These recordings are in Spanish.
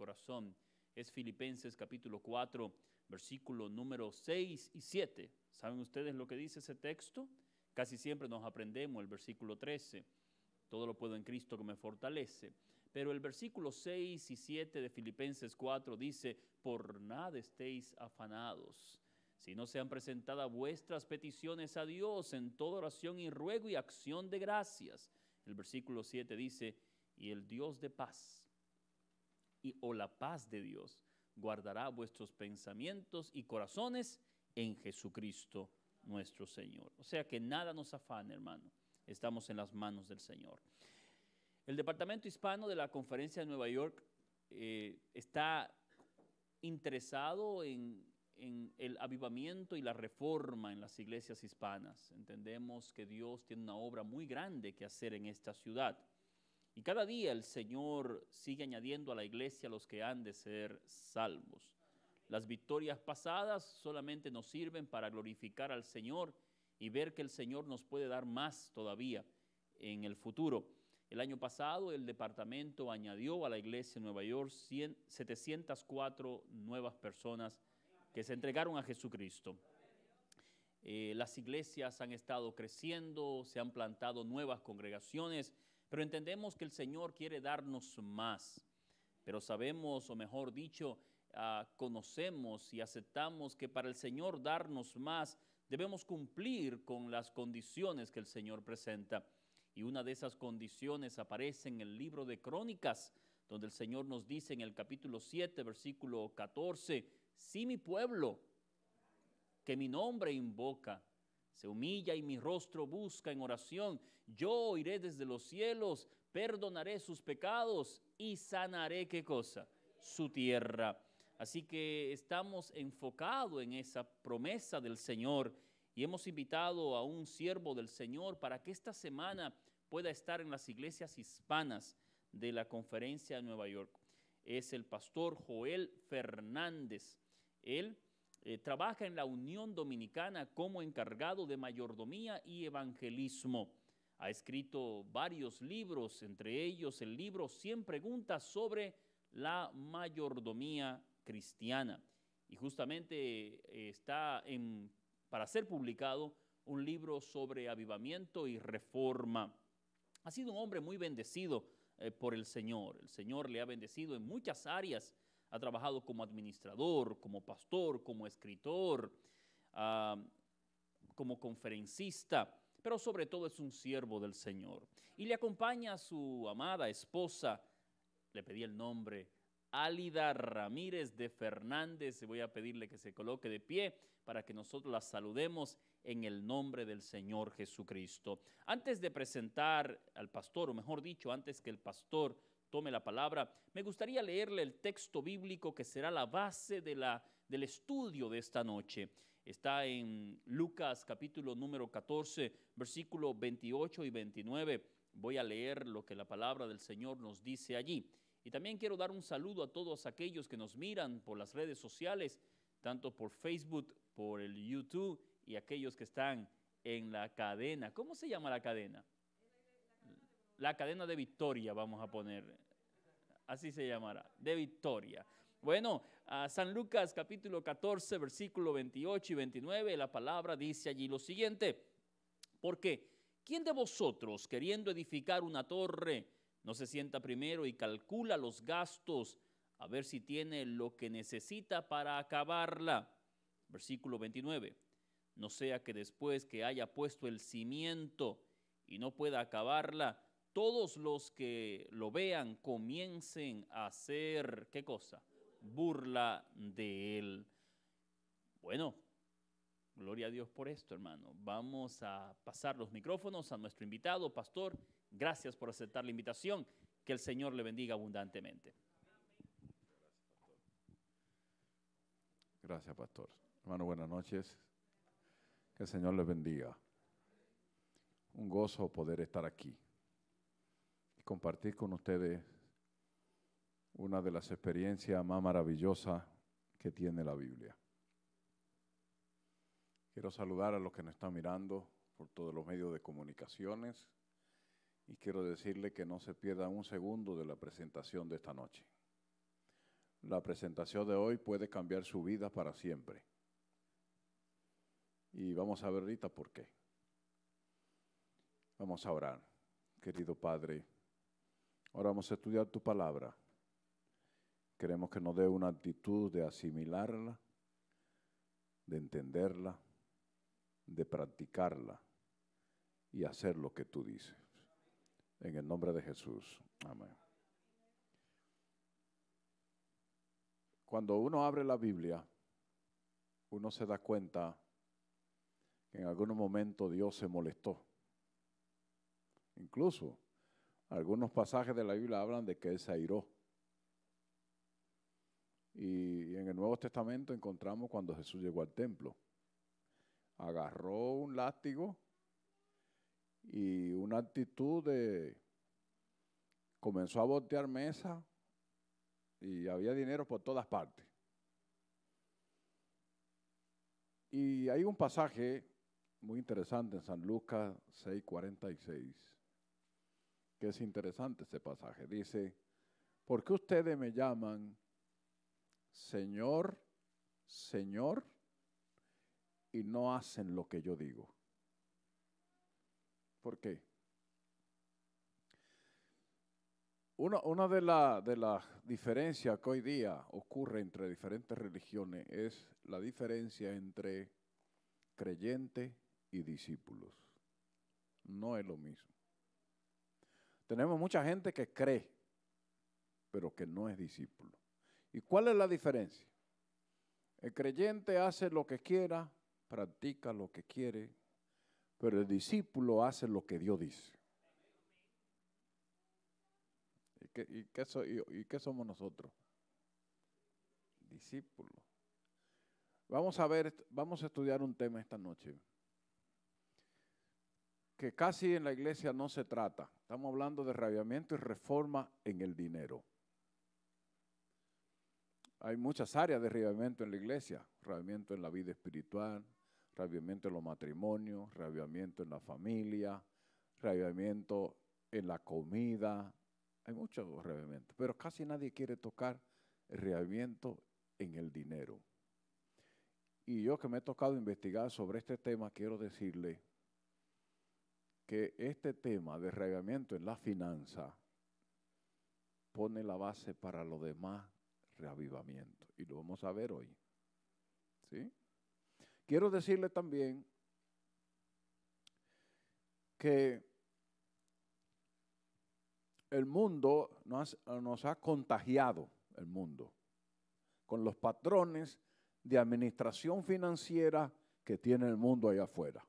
corazón. Es Filipenses capítulo 4, versículo número 6 y 7. ¿Saben ustedes lo que dice ese texto? Casi siempre nos aprendemos el versículo 13. Todo lo puedo en Cristo que me fortalece. Pero el versículo 6 y 7 de Filipenses 4 dice, por nada estéis afanados, si no sean presentadas vuestras peticiones a Dios en toda oración y ruego y acción de gracias. El versículo 7 dice, y el Dios de paz y, o la paz de Dios guardará vuestros pensamientos y corazones en Jesucristo nuestro Señor. O sea que nada nos afana, hermano. Estamos en las manos del Señor. El Departamento Hispano de la Conferencia de Nueva York eh, está interesado en el avivamiento y la reforma en las iglesias hispanas. Entendemos que Dios tiene una obra muy grande que hacer en esta ciudad. Y cada día el Señor sigue añadiendo a la iglesia los que han de ser salvos. Las victorias pasadas solamente nos sirven para glorificar al Señor y ver que el Señor nos puede dar más todavía en el futuro. El año pasado el departamento añadió a la iglesia en Nueva York 704 nuevas personas que se entregaron a Jesucristo. Eh, las iglesias han estado creciendo, se han plantado nuevas congregaciones pero entendemos que el Señor quiere darnos más. Pero sabemos, o mejor dicho, ah, conocemos y aceptamos que para el Señor darnos más debemos cumplir con las condiciones que el Señor presenta. Y una de esas condiciones aparece en el libro de Crónicas, donde el Señor nos dice en el capítulo 7, versículo 14, si mi pueblo, que mi nombre invoca, se humilla y mi rostro busca en oración. Yo oiré desde los cielos, perdonaré sus pecados y sanaré qué cosa? Su tierra. Así que estamos enfocados en esa promesa del Señor y hemos invitado a un siervo del Señor para que esta semana pueda estar en las iglesias hispanas de la conferencia de Nueva York. Es el pastor Joel Fernández. Él eh, trabaja en la Unión Dominicana como encargado de mayordomía y evangelismo. Ha escrito varios libros, entre ellos el libro 100 preguntas sobre la mayordomía cristiana. Y justamente eh, está para ser publicado un libro sobre avivamiento y reforma. Ha sido un hombre muy bendecido eh, por el Señor. El Señor le ha bendecido en muchas áreas ha trabajado como administrador, como pastor, como escritor, ah, como conferencista, pero sobre todo es un siervo del Señor. Y le acompaña a su amada esposa, le pedí el nombre, Álida Ramírez de Fernández. Voy a pedirle que se coloque de pie para que nosotros la saludemos en el nombre del Señor Jesucristo. Antes de presentar al pastor, o mejor dicho, antes que el pastor tome la palabra, me gustaría leerle el texto bíblico que será la base de la, del estudio de esta noche. Está en Lucas capítulo número 14, versículo 28 y 29. Voy a leer lo que la palabra del Señor nos dice allí. Y también quiero dar un saludo a todos aquellos que nos miran por las redes sociales, tanto por Facebook, por el YouTube y aquellos que están en la cadena. ¿Cómo se llama la cadena? la cadena de victoria, vamos a poner, así se llamará, de victoria. Bueno, a San Lucas capítulo 14, versículo 28 y 29, la palabra dice allí lo siguiente, porque ¿quién de vosotros queriendo edificar una torre no se sienta primero y calcula los gastos a ver si tiene lo que necesita para acabarla? Versículo 29, no sea que después que haya puesto el cimiento y no pueda acabarla, todos los que lo vean comiencen a hacer, ¿qué cosa? Burla de él. Bueno, gloria a Dios por esto, hermano. Vamos a pasar los micrófonos a nuestro invitado, pastor. Gracias por aceptar la invitación. Que el Señor le bendiga abundantemente. Gracias, pastor. Hermano, buenas noches. Que el Señor le bendiga. Un gozo poder estar aquí compartir con ustedes una de las experiencias más maravillosas que tiene la Biblia. Quiero saludar a los que nos están mirando por todos los medios de comunicaciones y quiero decirle que no se pierda un segundo de la presentación de esta noche. La presentación de hoy puede cambiar su vida para siempre. Y vamos a ver ahorita por qué. Vamos a orar. Querido Padre, Ahora vamos a estudiar tu palabra. Queremos que nos dé una actitud de asimilarla, de entenderla, de practicarla y hacer lo que tú dices. En el nombre de Jesús. Amén. Cuando uno abre la Biblia, uno se da cuenta que en algún momento Dios se molestó. Incluso algunos pasajes de la Biblia hablan de que él se airó. Y, en el Nuevo Testamento encontramos cuando Jesús llegó al templo. Agarró un látigo y una actitud de... Comenzó a voltear mesa y había dinero por todas partes. Y hay un pasaje muy interesante en San Lucas 6:46 que es interesante este pasaje. Dice, ¿por qué ustedes me llaman Señor, Señor, y no hacen lo que yo digo? ¿Por qué? Una, de las diferencias que hoy día ocurre entre diferentes religiones es la diferencia entre creyente y discípulos. No es lo mismo. Tenemos mucha gente que cree, pero que no es discípulo. ¿Y cuál es la diferencia? El creyente hace lo que quiera, practica lo que quiere, pero el discípulo hace lo que Dios dice. ¿Y qué, somos nosotros? Discípulos. Vamos a ver, vamos a estudiar un tema esta noche que casi en la iglesia no se trata. Estamos hablando de rabiamiento y reforma en el dinero. Hay muchas áreas de rabiamiento en la iglesia, rabiamiento en la vida espiritual, rabiamiento en los matrimonios, rabiamiento en la familia, rabiamiento en la comida. Hay muchos rabiamientos, pero casi nadie quiere tocar el rabiamiento en el dinero. Y yo que me he tocado investigar sobre este tema, quiero decirle que este tema de reavivamiento en la finanza pone la base para los demás reavivamiento. Y lo vamos a ver hoy. Quiero decirle también que el mundo nos, nos, ha contagiado, el mundo, con los patrones de administración financiera que tiene el mundo allá afuera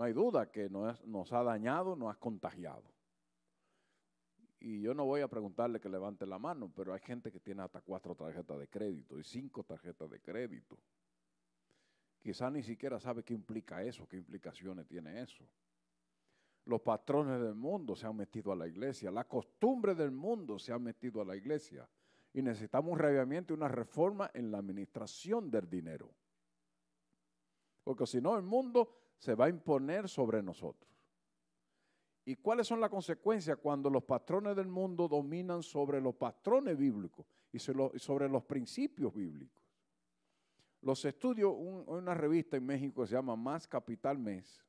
no hay duda que nos, ha dañado, nos ha contagiado. Y yo no voy a preguntarle que levante la mano, pero hay gente que tiene hasta cuatro tarjetas de crédito y cinco tarjetas de crédito. Quizá ni siquiera sabe qué implica eso, qué implicaciones tiene eso. Los patrones del mundo se han metido a la iglesia, la costumbre del mundo se ha metido a la iglesia. Y necesitamos un y una reforma en la administración del dinero. Porque si no, el mundo se va a imponer sobre nosotros. ¿Y cuáles son las consecuencias cuando los patrones del mundo dominan sobre los patrones bíblicos y sobre los principios bíblicos? Los estudios, una revista en México que se llama Más Capital Mes,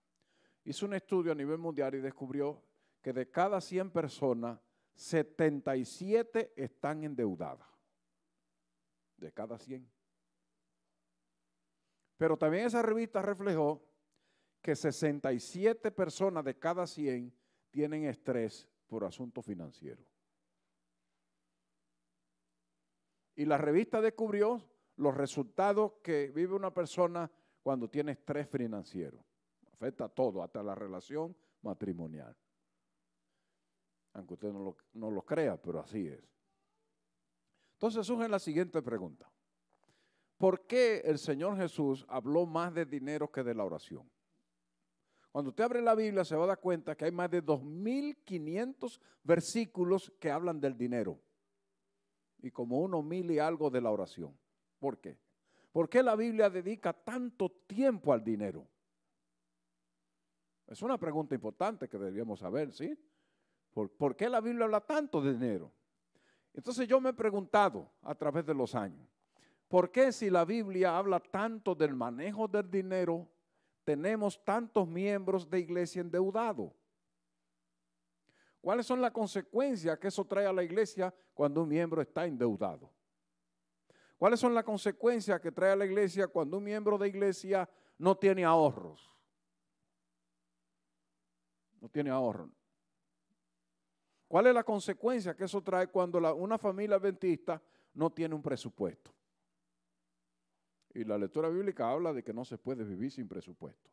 hizo un estudio a nivel mundial y descubrió que de cada 100 personas, 77 están endeudadas. De cada 100. Pero también esa revista reflejó que 67 personas de cada 100 tienen estrés por asuntos financieros. Y la revista descubrió los resultados que vive una persona cuando tiene estrés financiero. Afecta a todo, hasta la relación matrimonial. Aunque usted no lo, no lo crea, pero así es. Entonces surge la siguiente pregunta. ¿Por qué el Señor Jesús habló más de dinero que de la oración? Cuando usted abre la Biblia se va a dar cuenta que hay más de 2.500 versículos que hablan del dinero y como uno mil y algo de la oración. ¿Por qué? ¿Por qué la Biblia dedica tanto tiempo al dinero? Es una pregunta importante que deberíamos saber, ¿sí? ¿Por qué la Biblia habla tanto de dinero? Entonces yo me he preguntado a través de los años, ¿por qué si la Biblia habla tanto del manejo del dinero, tenemos tantos miembros de iglesia endeudados? ¿Cuáles son las consecuencias que eso trae a la iglesia cuando un miembro está endeudado? ¿Cuáles son las consecuencias que trae a la iglesia cuando un miembro de iglesia no tiene ahorros? No tiene ahorros. ¿Cuál es la consecuencia que eso trae cuando una familia adventista no tiene un presupuesto? Y la lectura bíblica habla de que no se puede vivir sin presupuesto.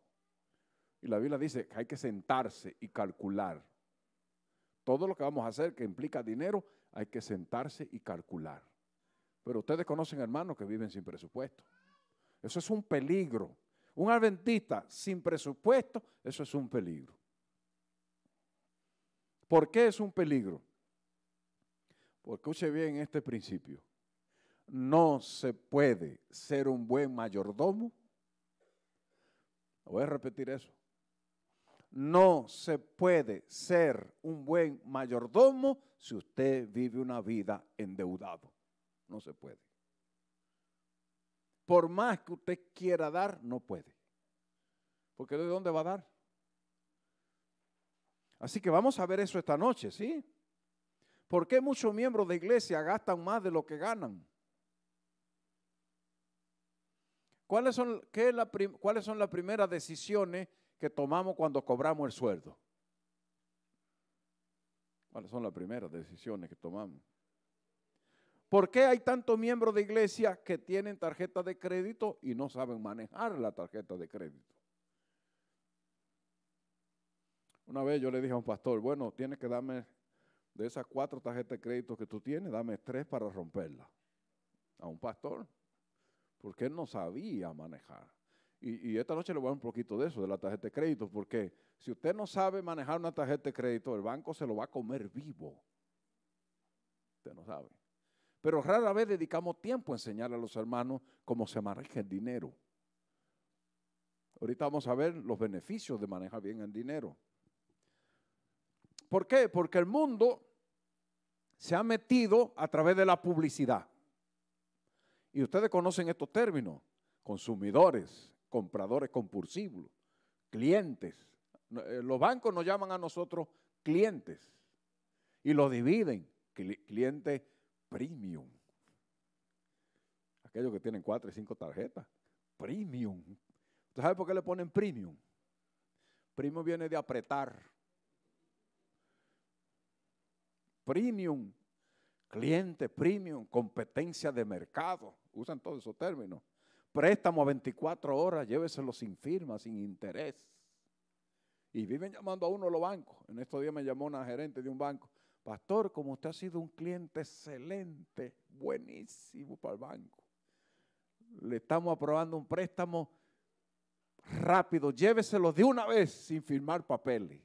Y la Biblia dice que hay que sentarse y calcular. Todo lo que vamos a hacer que implica dinero, hay que sentarse y calcular. Pero ustedes conocen hermanos que viven sin presupuesto. Eso es un peligro. Un adventista sin presupuesto, eso es un peligro. ¿Por qué es un peligro? Porque escuche bien este principio no se puede ser un buen mayordomo. Voy a repetir eso. No se puede ser un buen mayordomo si usted vive una vida endeudado. No se puede. Por más que usted quiera dar, no puede. Porque ¿de dónde va a dar? Así que vamos a ver eso esta noche, ¿sí? ¿Por qué muchos miembros de iglesia gastan más de lo que ganan? ¿Cuáles son, qué ¿Cuáles son las primeras decisiones que tomamos cuando cobramos el sueldo? ¿Cuáles son las primeras decisiones que tomamos? ¿Por qué hay tantos miembros de iglesia que tienen tarjeta de crédito y no saben manejar la tarjeta de crédito? Una vez yo le dije a un pastor, bueno, tienes que darme de esas cuatro tarjetas de crédito que tú tienes, dame tres para romperla. A un pastor porque él no sabía manejar. Y, esta noche le voy a dar un poquito de eso, de la tarjeta de crédito, porque si usted no sabe manejar una tarjeta de crédito, el banco se lo va a comer vivo. Usted no sabe. Pero rara vez dedicamos tiempo a enseñarle a los hermanos cómo se maneja el dinero. Ahorita vamos a ver los beneficios de manejar bien el dinero. ¿Por qué? Porque el mundo se ha metido a través de la publicidad. Y ustedes conocen estos términos, consumidores, compradores compulsivos, clientes. Eh, los bancos nos llaman a nosotros clientes y los dividen, cliente premium. Aquellos que tienen cuatro y cinco tarjetas, premium. ¿Usted sabe por qué le ponen premium? Premium viene de apretar. Premium cliente premium, competencia de mercado, usan todos esos términos. Préstamo a 24 horas, lléveselo sin firma, sin interés. Y viven llamando a uno a los bancos. En estos días me llamó una gerente de un banco. Pastor, como usted ha sido un cliente excelente, buenísimo para el banco, le estamos aprobando un préstamo rápido, lléveselo de una vez sin firmar papeles.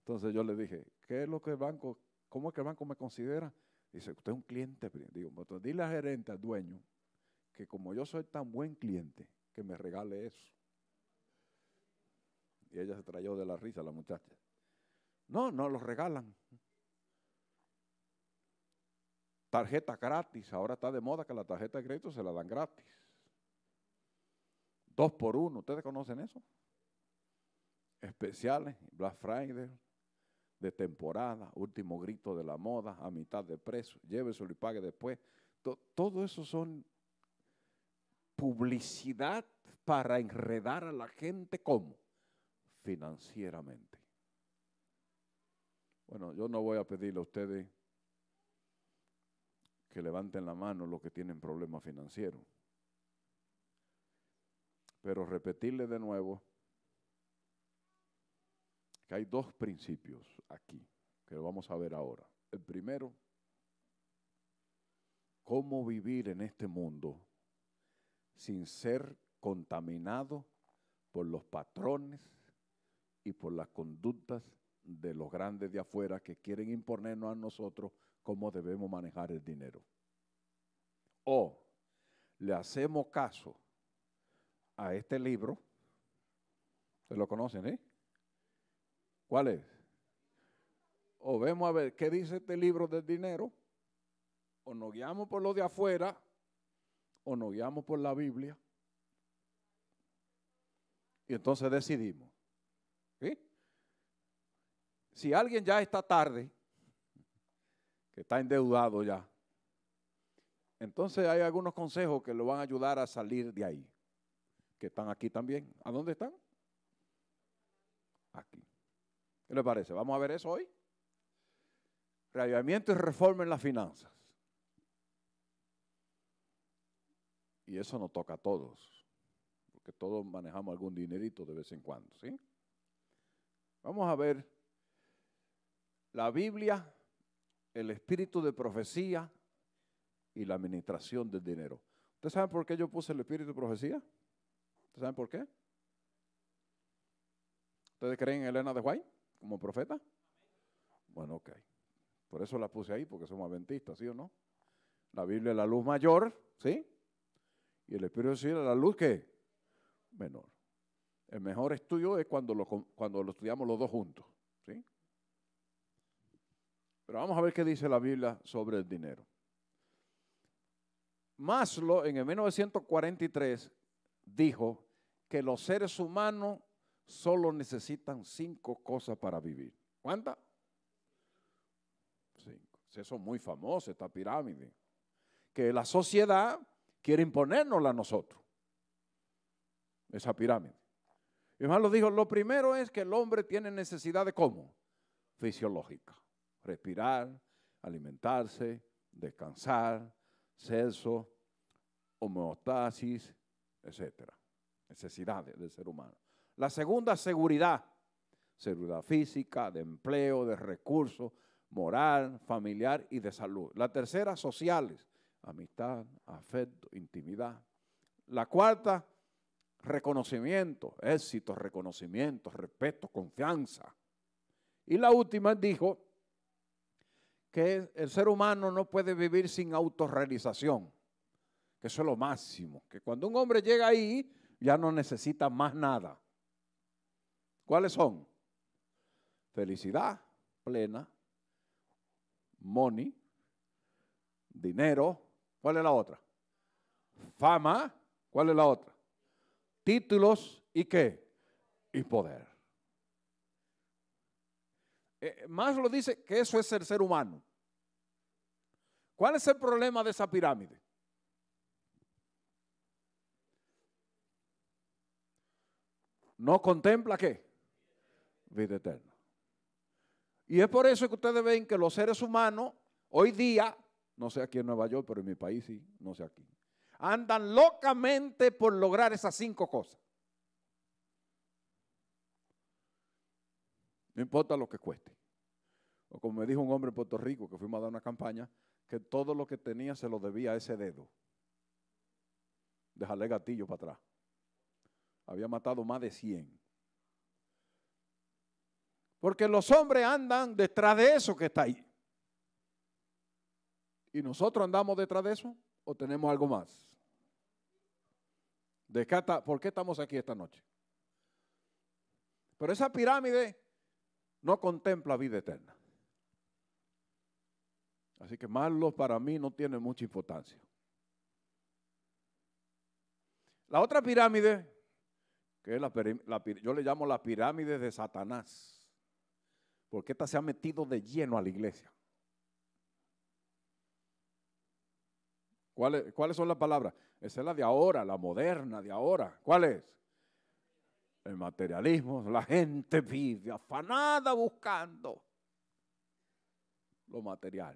Entonces yo le dije, ¿qué es lo que el banco ¿Cómo es que el banco me considera? Dice, usted es un cliente. Digo, entonces dile al gerente, al dueño, que como yo soy tan buen cliente, que me regale eso. Y ella se trayó de la risa la muchacha. No, no lo regalan. Tarjeta gratis. Ahora está de moda que la tarjeta de crédito se la dan gratis. Dos por uno. ¿Ustedes conocen eso? Especiales, Black Friday, de temporada, último grito de la moda, a mitad de preso, lléveselo y pague después. todo eso son publicidad para enredar a la gente, ¿cómo? Financieramente. Bueno, yo no voy a pedirle a ustedes que levanten la mano los que tienen problemas financieros. Pero repetirle de nuevo que hay dos principios aquí, que lo vamos a ver ahora. El primero, cómo vivir en este mundo sin ser contaminado por los patrones y por las conductas de los grandes de afuera que quieren imponernos a nosotros cómo debemos manejar el dinero. O le hacemos caso a este libro, ustedes lo conocen, ¿eh? ¿Cuál es? O vemos a ver qué dice este libro del dinero, o nos guiamos por lo de afuera, o nos guiamos por la Biblia. Y entonces decidimos. Si alguien ya está tarde, que está endeudado ya, entonces hay algunos consejos que lo van a ayudar a salir de ahí, que están aquí también. ¿A dónde están? Aquí. ¿Qué le parece? ¿Vamos a ver eso hoy? Reavivamiento y reforma en las finanzas. Y eso nos toca a todos, porque todos manejamos algún dinerito de vez en cuando, ¿sí? Vamos a ver la Biblia, el espíritu de profecía y la administración del dinero. ¿Ustedes saben por qué yo puse el espíritu de profecía? ¿Ustedes saben por qué? ¿Ustedes creen en Elena de White? como profeta? Bueno, ok. Por eso la puse ahí, porque somos adventistas, ¿sí o no? La Biblia es la luz mayor, ¿sí? Y el Espíritu Dios es la luz que menor. El mejor estudio es cuando lo, cuando lo estudiamos los dos juntos, ¿sí? Pero vamos a ver qué dice la Biblia sobre el dinero. Maslow en el 1943 dijo que los seres humanos solo necesitan cinco cosas para vivir. ¿Cuántas? Cinco. Eso es muy famoso, esta pirámide. Que la sociedad quiere imponérnosla a nosotros. Esa pirámide. Y más lo dijo, lo primero es que el hombre tiene necesidad de cómo? Fisiológica. Respirar, alimentarse, descansar, sexo, homeostasis, etc. Necesidades del ser humano. La segunda, seguridad. Seguridad física, de empleo, de recursos, moral, familiar y de salud. La tercera, sociales. Amistad, afecto, intimidad. La cuarta, reconocimiento, éxito, reconocimiento, respeto, confianza. Y la última dijo que el ser humano no puede vivir sin autorrealización, que eso es lo máximo, que cuando un hombre llega ahí ya no necesita más nada. ¿Cuáles son? Felicidad plena, money, dinero. ¿Cuál es la otra? Fama. ¿Cuál es la otra? Títulos y qué? Y poder. Eh, más lo dice que eso es el ser humano. ¿Cuál es el problema de esa pirámide? No contempla qué? vida eterna. Y es por eso que ustedes ven que los seres humanos hoy día, no sé aquí en Nueva York, pero en mi país sí, no sé aquí, andan locamente por lograr esas cinco cosas. No importa lo que cueste. O como me dijo un hombre en Puerto Rico que fuimos a dar una campaña, que todo lo que tenía se lo debía a ese dedo. Dejarle gatillo para atrás. Había matado más de 100. Porque los hombres andan detrás de eso que está ahí. ¿Y nosotros andamos detrás de eso o tenemos algo más? Descata, ¿Por qué estamos aquí esta noche? Pero esa pirámide no contempla vida eterna. Así que malo para mí no tiene mucha importancia. La otra pirámide, que es la, yo le llamo la pirámide de Satanás porque esta se ha metido de lleno a la iglesia. ¿Cuáles, ¿Cuáles son las palabras? Esa es la de ahora, la moderna de ahora. ¿Cuál es? El materialismo, la gente vive afanada buscando lo material.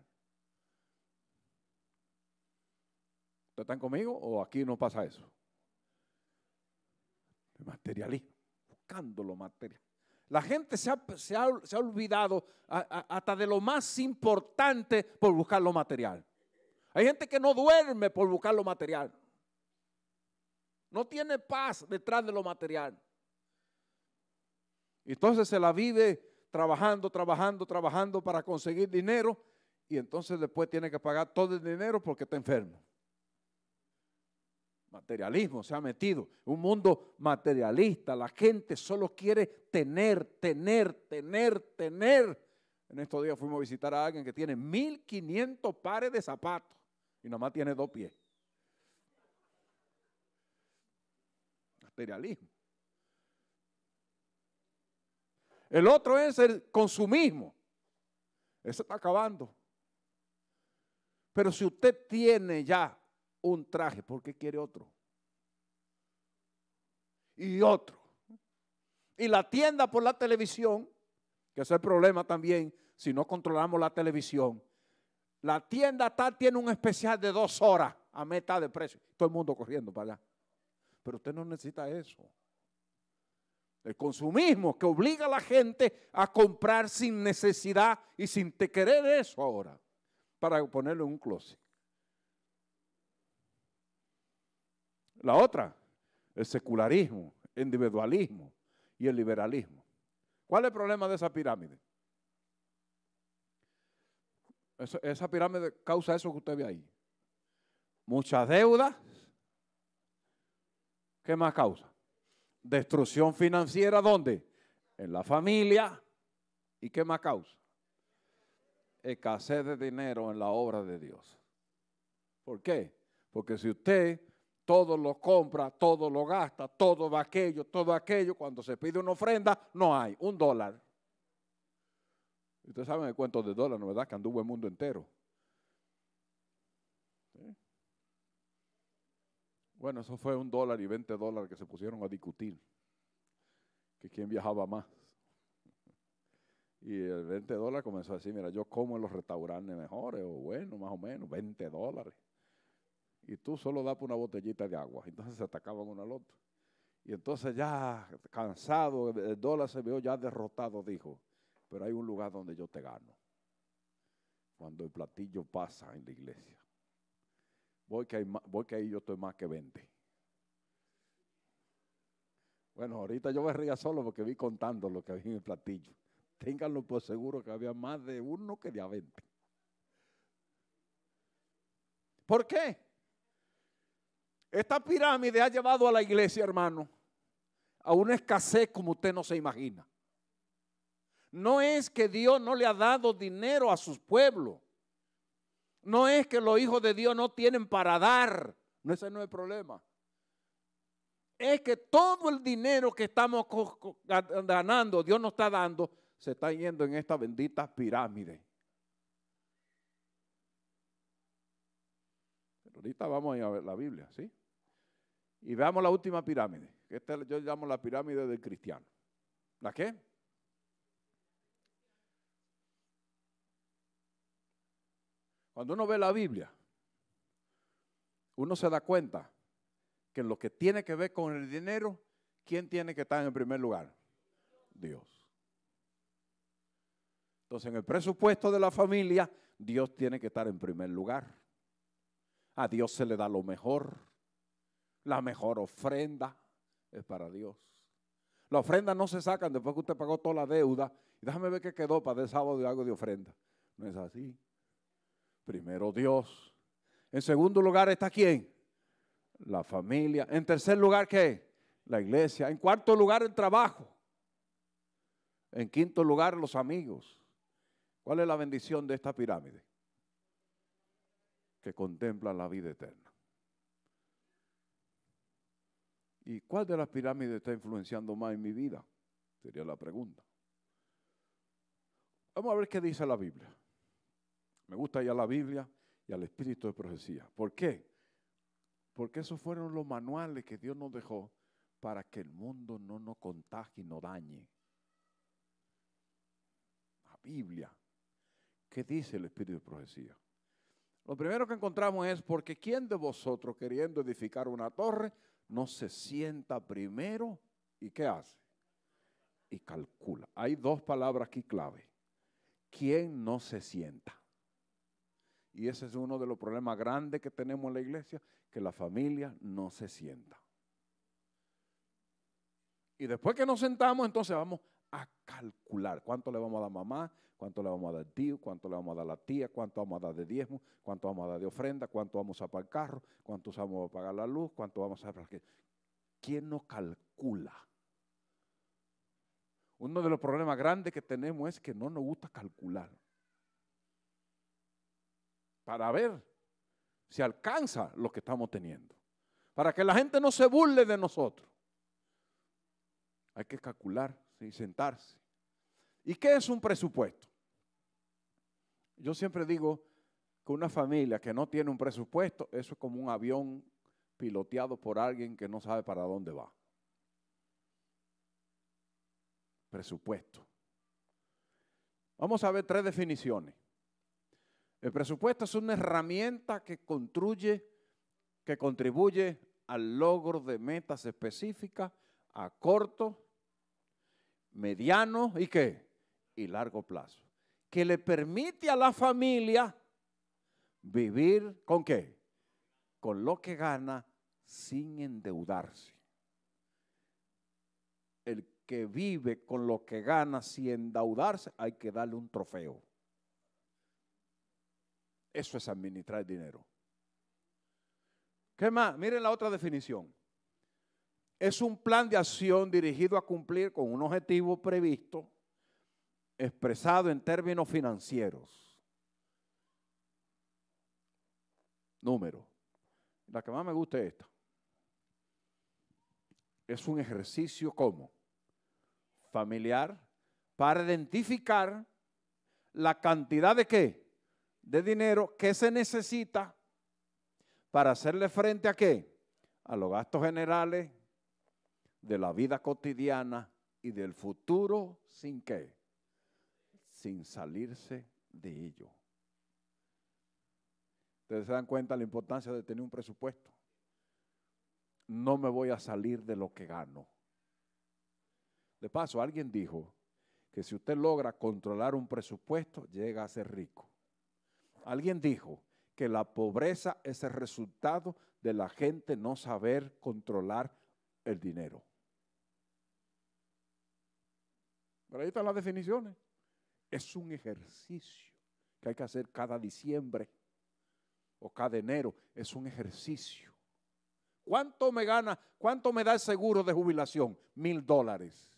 ¿Ustedes están conmigo o aquí no pasa eso? El materialismo, buscando lo material. La gente se ha, olvidado hasta de lo más importante por buscar lo material. Hay gente que no duerme por buscar lo material. No tiene paz detrás de lo material. Entonces se la vive trabajando, trabajando, trabajando para conseguir dinero y entonces después tiene que pagar todo el dinero porque está enfermo materialismo se ha metido, un mundo materialista, la gente solo quiere tener, tener, tener, tener. En estos días fuimos a visitar a alguien que tiene 1500 pares de zapatos y nada más tiene dos pies. Materialismo. El otro es el consumismo. Eso está acabando. Pero si usted tiene ya un traje, porque quiere otro? Y otro. Y la tienda por la televisión, que es el problema también, si no controlamos la televisión. La tienda tal tiene un especial de dos horas a mitad de precio. Todo el mundo corriendo para allá. Pero usted no necesita eso. El consumismo que obliga a la gente a comprar sin necesidad y sin te querer eso ahora, para ponerle un closet. La otra, el secularismo, el individualismo y el liberalismo. ¿Cuál es el problema de esa pirámide? Esa, pirámide causa eso que usted ve ahí. Muchas deudas. ¿Qué más causa? Destrucción financiera, ¿dónde? En la familia. ¿Y qué más causa? Escasez de dinero en la obra de Dios. ¿Por qué? Porque si usted todo lo compra, todo lo gasta, todo va aquello, todo aquello. Cuando se pide una ofrenda, no hay, un dólar. Ustedes saben el cuento de dólar, ¿no verdad? Que anduvo el mundo entero. Bueno, eso fue un dólar y 20 dólares que se pusieron a discutir. Que quién viajaba más. Y el 20 dólares comenzó a decir, mira, yo como en los restaurantes mejores, o bueno, más o menos, 20 dólares y tú solo das una botellita de agua. Entonces se atacaban uno al otro. Y entonces ya cansado, el dólar se vio ya derrotado, dijo, pero hay un lugar donde yo te gano. Cuando el platillo pasa en la iglesia. Voy que, ahí yo estoy más que 20. Bueno, ahorita yo me ría solo porque vi contando lo que había en el platillo. Ténganlo por seguro que había más de uno que de 20. ¿Por qué? Esta pirámide ha llevado a la iglesia, hermano, a una escasez como usted no se imagina. No es que Dios no le ha dado dinero a sus pueblos. No es que los hijos de Dios no tienen para dar. No, ese no es el problema. Es que todo el dinero que estamos ganando, Dios nos está dando, se está yendo en esta bendita pirámide. Pero ahorita vamos a, ir a ver la Biblia, ¿sí? Y veamos la última pirámide. Esta yo llamo la pirámide del cristiano. ¿La qué? Cuando uno ve la Biblia, uno se da cuenta que en lo que tiene que ver con el dinero, ¿quién tiene que estar en primer lugar? Dios. Entonces, en el presupuesto de la familia, Dios tiene que estar en primer lugar. A Dios se le da lo mejor. La mejor ofrenda es para Dios. La ofrenda no se sacan después que usted pagó toda la deuda. Y déjame ver qué quedó para el sábado algo de ofrenda. No es así. Primero Dios. En segundo lugar está quién? La familia. En tercer lugar, ¿qué? La iglesia. En cuarto lugar, el trabajo. En quinto lugar, los amigos. ¿Cuál es la bendición de esta pirámide? Que contempla la vida eterna. ¿Y cuál de las pirámides está influenciando más en mi vida? Sería la pregunta. Vamos a ver qué dice la Biblia. Me gusta ya la Biblia y al espíritu de profecía. ¿Por qué? Porque esos fueron los manuales que Dios nos dejó para que el mundo no nos contagie no dañe. La Biblia. ¿Qué dice el espíritu de profecía? Lo primero que encontramos es, porque ¿quién de vosotros queriendo edificar una torre no se sienta primero y qué hace? Y calcula. Hay dos palabras aquí clave. ¿Quién no se sienta? Y ese es uno de los problemas grandes que tenemos en la iglesia, que la familia no se sienta. Y después que nos sentamos, entonces vamos a calcular. ¿Cuánto le vamos a dar a mamá? ¿Cuánto le vamos a dar al tío? ¿Cuánto le vamos a dar a la tía? ¿Cuánto vamos a dar de diezmo? ¿Cuánto vamos a dar de ofrenda? ¿Cuánto vamos a pagar el carro? ¿Cuánto vamos a pagar la luz? ¿Cuánto vamos a pagar? ¿Quién no calcula? Uno de los problemas grandes que tenemos es que no nos gusta calcular. Para ver si alcanza lo que estamos teniendo. Para que la gente no se burle de nosotros. Hay que calcular y sentarse. ¿Y qué es un presupuesto? Yo siempre digo que una familia que no tiene un presupuesto, eso es como un avión piloteado por alguien que no sabe para dónde va. Presupuesto. Vamos a ver tres definiciones. El presupuesto es una herramienta que construye, que contribuye al logro de metas específicas a corto, mediano y qué? Y largo plazo. Que le permite a la familia vivir con qué? Con lo que gana sin endeudarse. El que vive con lo que gana sin endeudarse, hay que darle un trofeo. Eso es administrar dinero. ¿Qué más? Miren la otra definición es un plan de acción dirigido a cumplir con un objetivo previsto, expresado en términos financieros. Número. La que más me gusta es esta. Es un ejercicio como familiar para identificar la cantidad de qué? De dinero que se necesita para hacerle frente a qué? A los gastos generales de la vida cotidiana y del futuro sin qué, sin salirse de ello. Ustedes se dan cuenta de la importancia de tener un presupuesto. No me voy a salir de lo que gano. De paso, alguien dijo que si usted logra controlar un presupuesto, llega a ser rico. Alguien dijo que la pobreza es el resultado de la gente no saber controlar el dinero. Pero ahí están las definiciones. Es un ejercicio que hay que hacer cada diciembre o cada enero. Es un ejercicio. ¿Cuánto me gana? ¿Cuánto me da el seguro de jubilación? Mil dólares.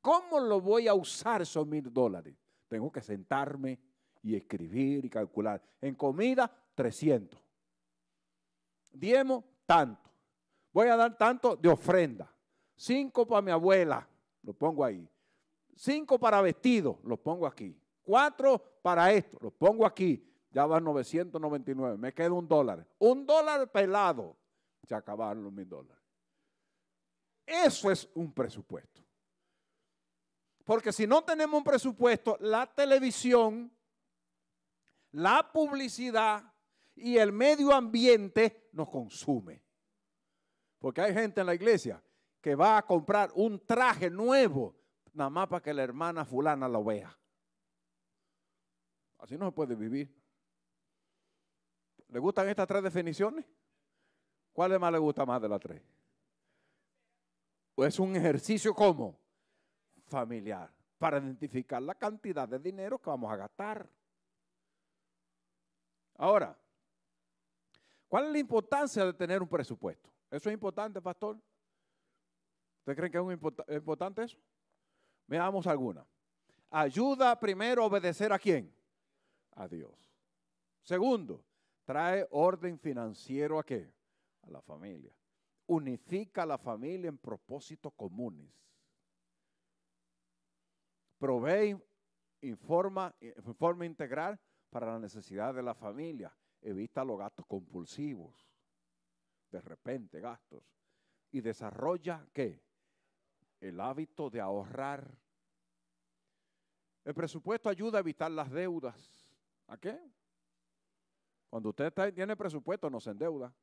¿Cómo lo voy a usar esos mil dólares? Tengo que sentarme y escribir y calcular. En comida, 300. Diemo, tanto. Voy a dar tanto de ofrenda. Cinco para mi abuela. Lo pongo ahí. Cinco para vestidos, los pongo aquí. Cuatro para esto, los pongo aquí. Ya van 999, me queda un dólar. Un dólar pelado. Se acabaron los mil dólares. Eso es un presupuesto. Porque si no tenemos un presupuesto, la televisión, la publicidad y el medio ambiente nos consume. Porque hay gente en la iglesia que va a comprar un traje nuevo nada más para que la hermana fulana lo vea. Así no se puede vivir. ¿Le gustan estas tres definiciones? ¿Cuál más le gusta más de las tres? Es un ejercicio como familiar para identificar la cantidad de dinero que vamos a gastar. Ahora, ¿cuál es la importancia de tener un presupuesto? ¿Eso es importante, pastor? ¿Usted creen que es importante eso? Veamos alguna. Ayuda primero a obedecer a quién? A Dios. Segundo, trae orden financiero a qué? A la familia. Unifica a la familia en propósitos comunes. Provee informa, forma integral para la necesidad de la familia. Evita los gastos compulsivos, de repente gastos. Y desarrolla qué? el hábito de ahorrar. El presupuesto ayuda a evitar las deudas. ¿A qué? Cuando usted tiene presupuesto no se endeuda.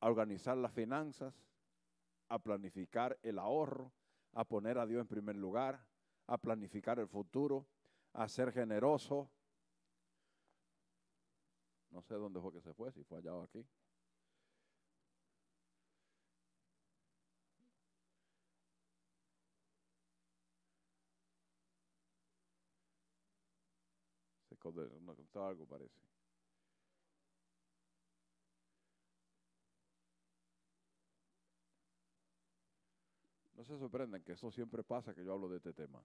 A organizar las finanzas, a planificar el ahorro, a poner a Dios en primer lugar, a planificar el futuro, a ser generoso. No sé dónde fue que se fue, si fue allá o aquí. algo, parece. No se sorprendan que eso siempre pasa que yo hablo de este tema.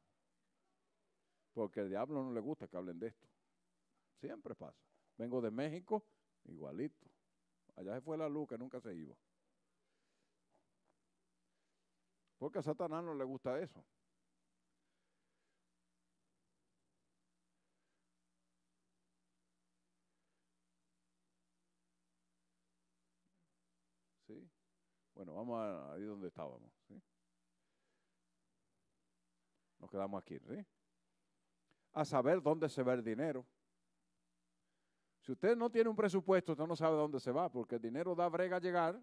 Porque el diablo no le gusta que hablen de esto. Siempre pasa. Vengo de México, igualito. Allá se fue la luz que nunca se iba. Porque a Satanás no le gusta eso. Bueno, vamos a, ahí donde estábamos. Nos quedamos aquí, ¿sí? A saber dónde se va el dinero. Si usted no tiene un presupuesto, usted no sabe dónde se va, porque el dinero da brega a llegar,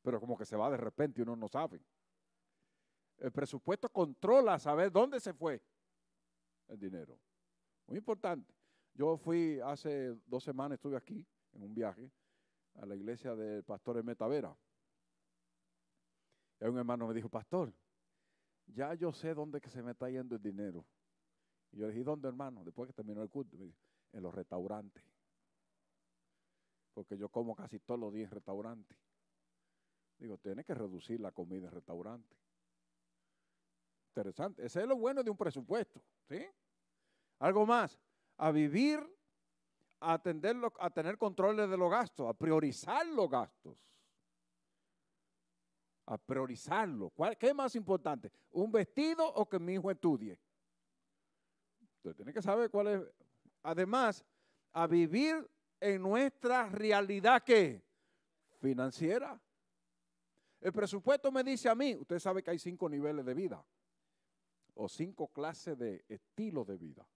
pero como que se va de repente y uno no sabe. El presupuesto controla saber dónde se fue el dinero. Muy importante. Yo fui hace dos semanas, estuve aquí en un viaje a la iglesia del pastor Emetavera un hermano me dijo, pastor, ya yo sé dónde que se me está yendo el dinero. Y yo le dije, ¿dónde, hermano? Después que terminó el culto, en los restaurantes. Porque yo como casi todos los días en restaurantes. Digo, tiene que reducir la comida en restaurantes. Interesante. Ese es lo bueno de un presupuesto. ¿sí? Algo más. A vivir, a, atenderlo, a tener controles de los gastos, a priorizar los gastos a priorizarlo. ¿Qué es más importante? ¿Un vestido o que mi hijo estudie? Usted tiene que saber cuál es. Además, a vivir en nuestra realidad que financiera. El presupuesto me dice a mí, usted sabe que hay cinco niveles de vida o cinco clases de estilos de vida.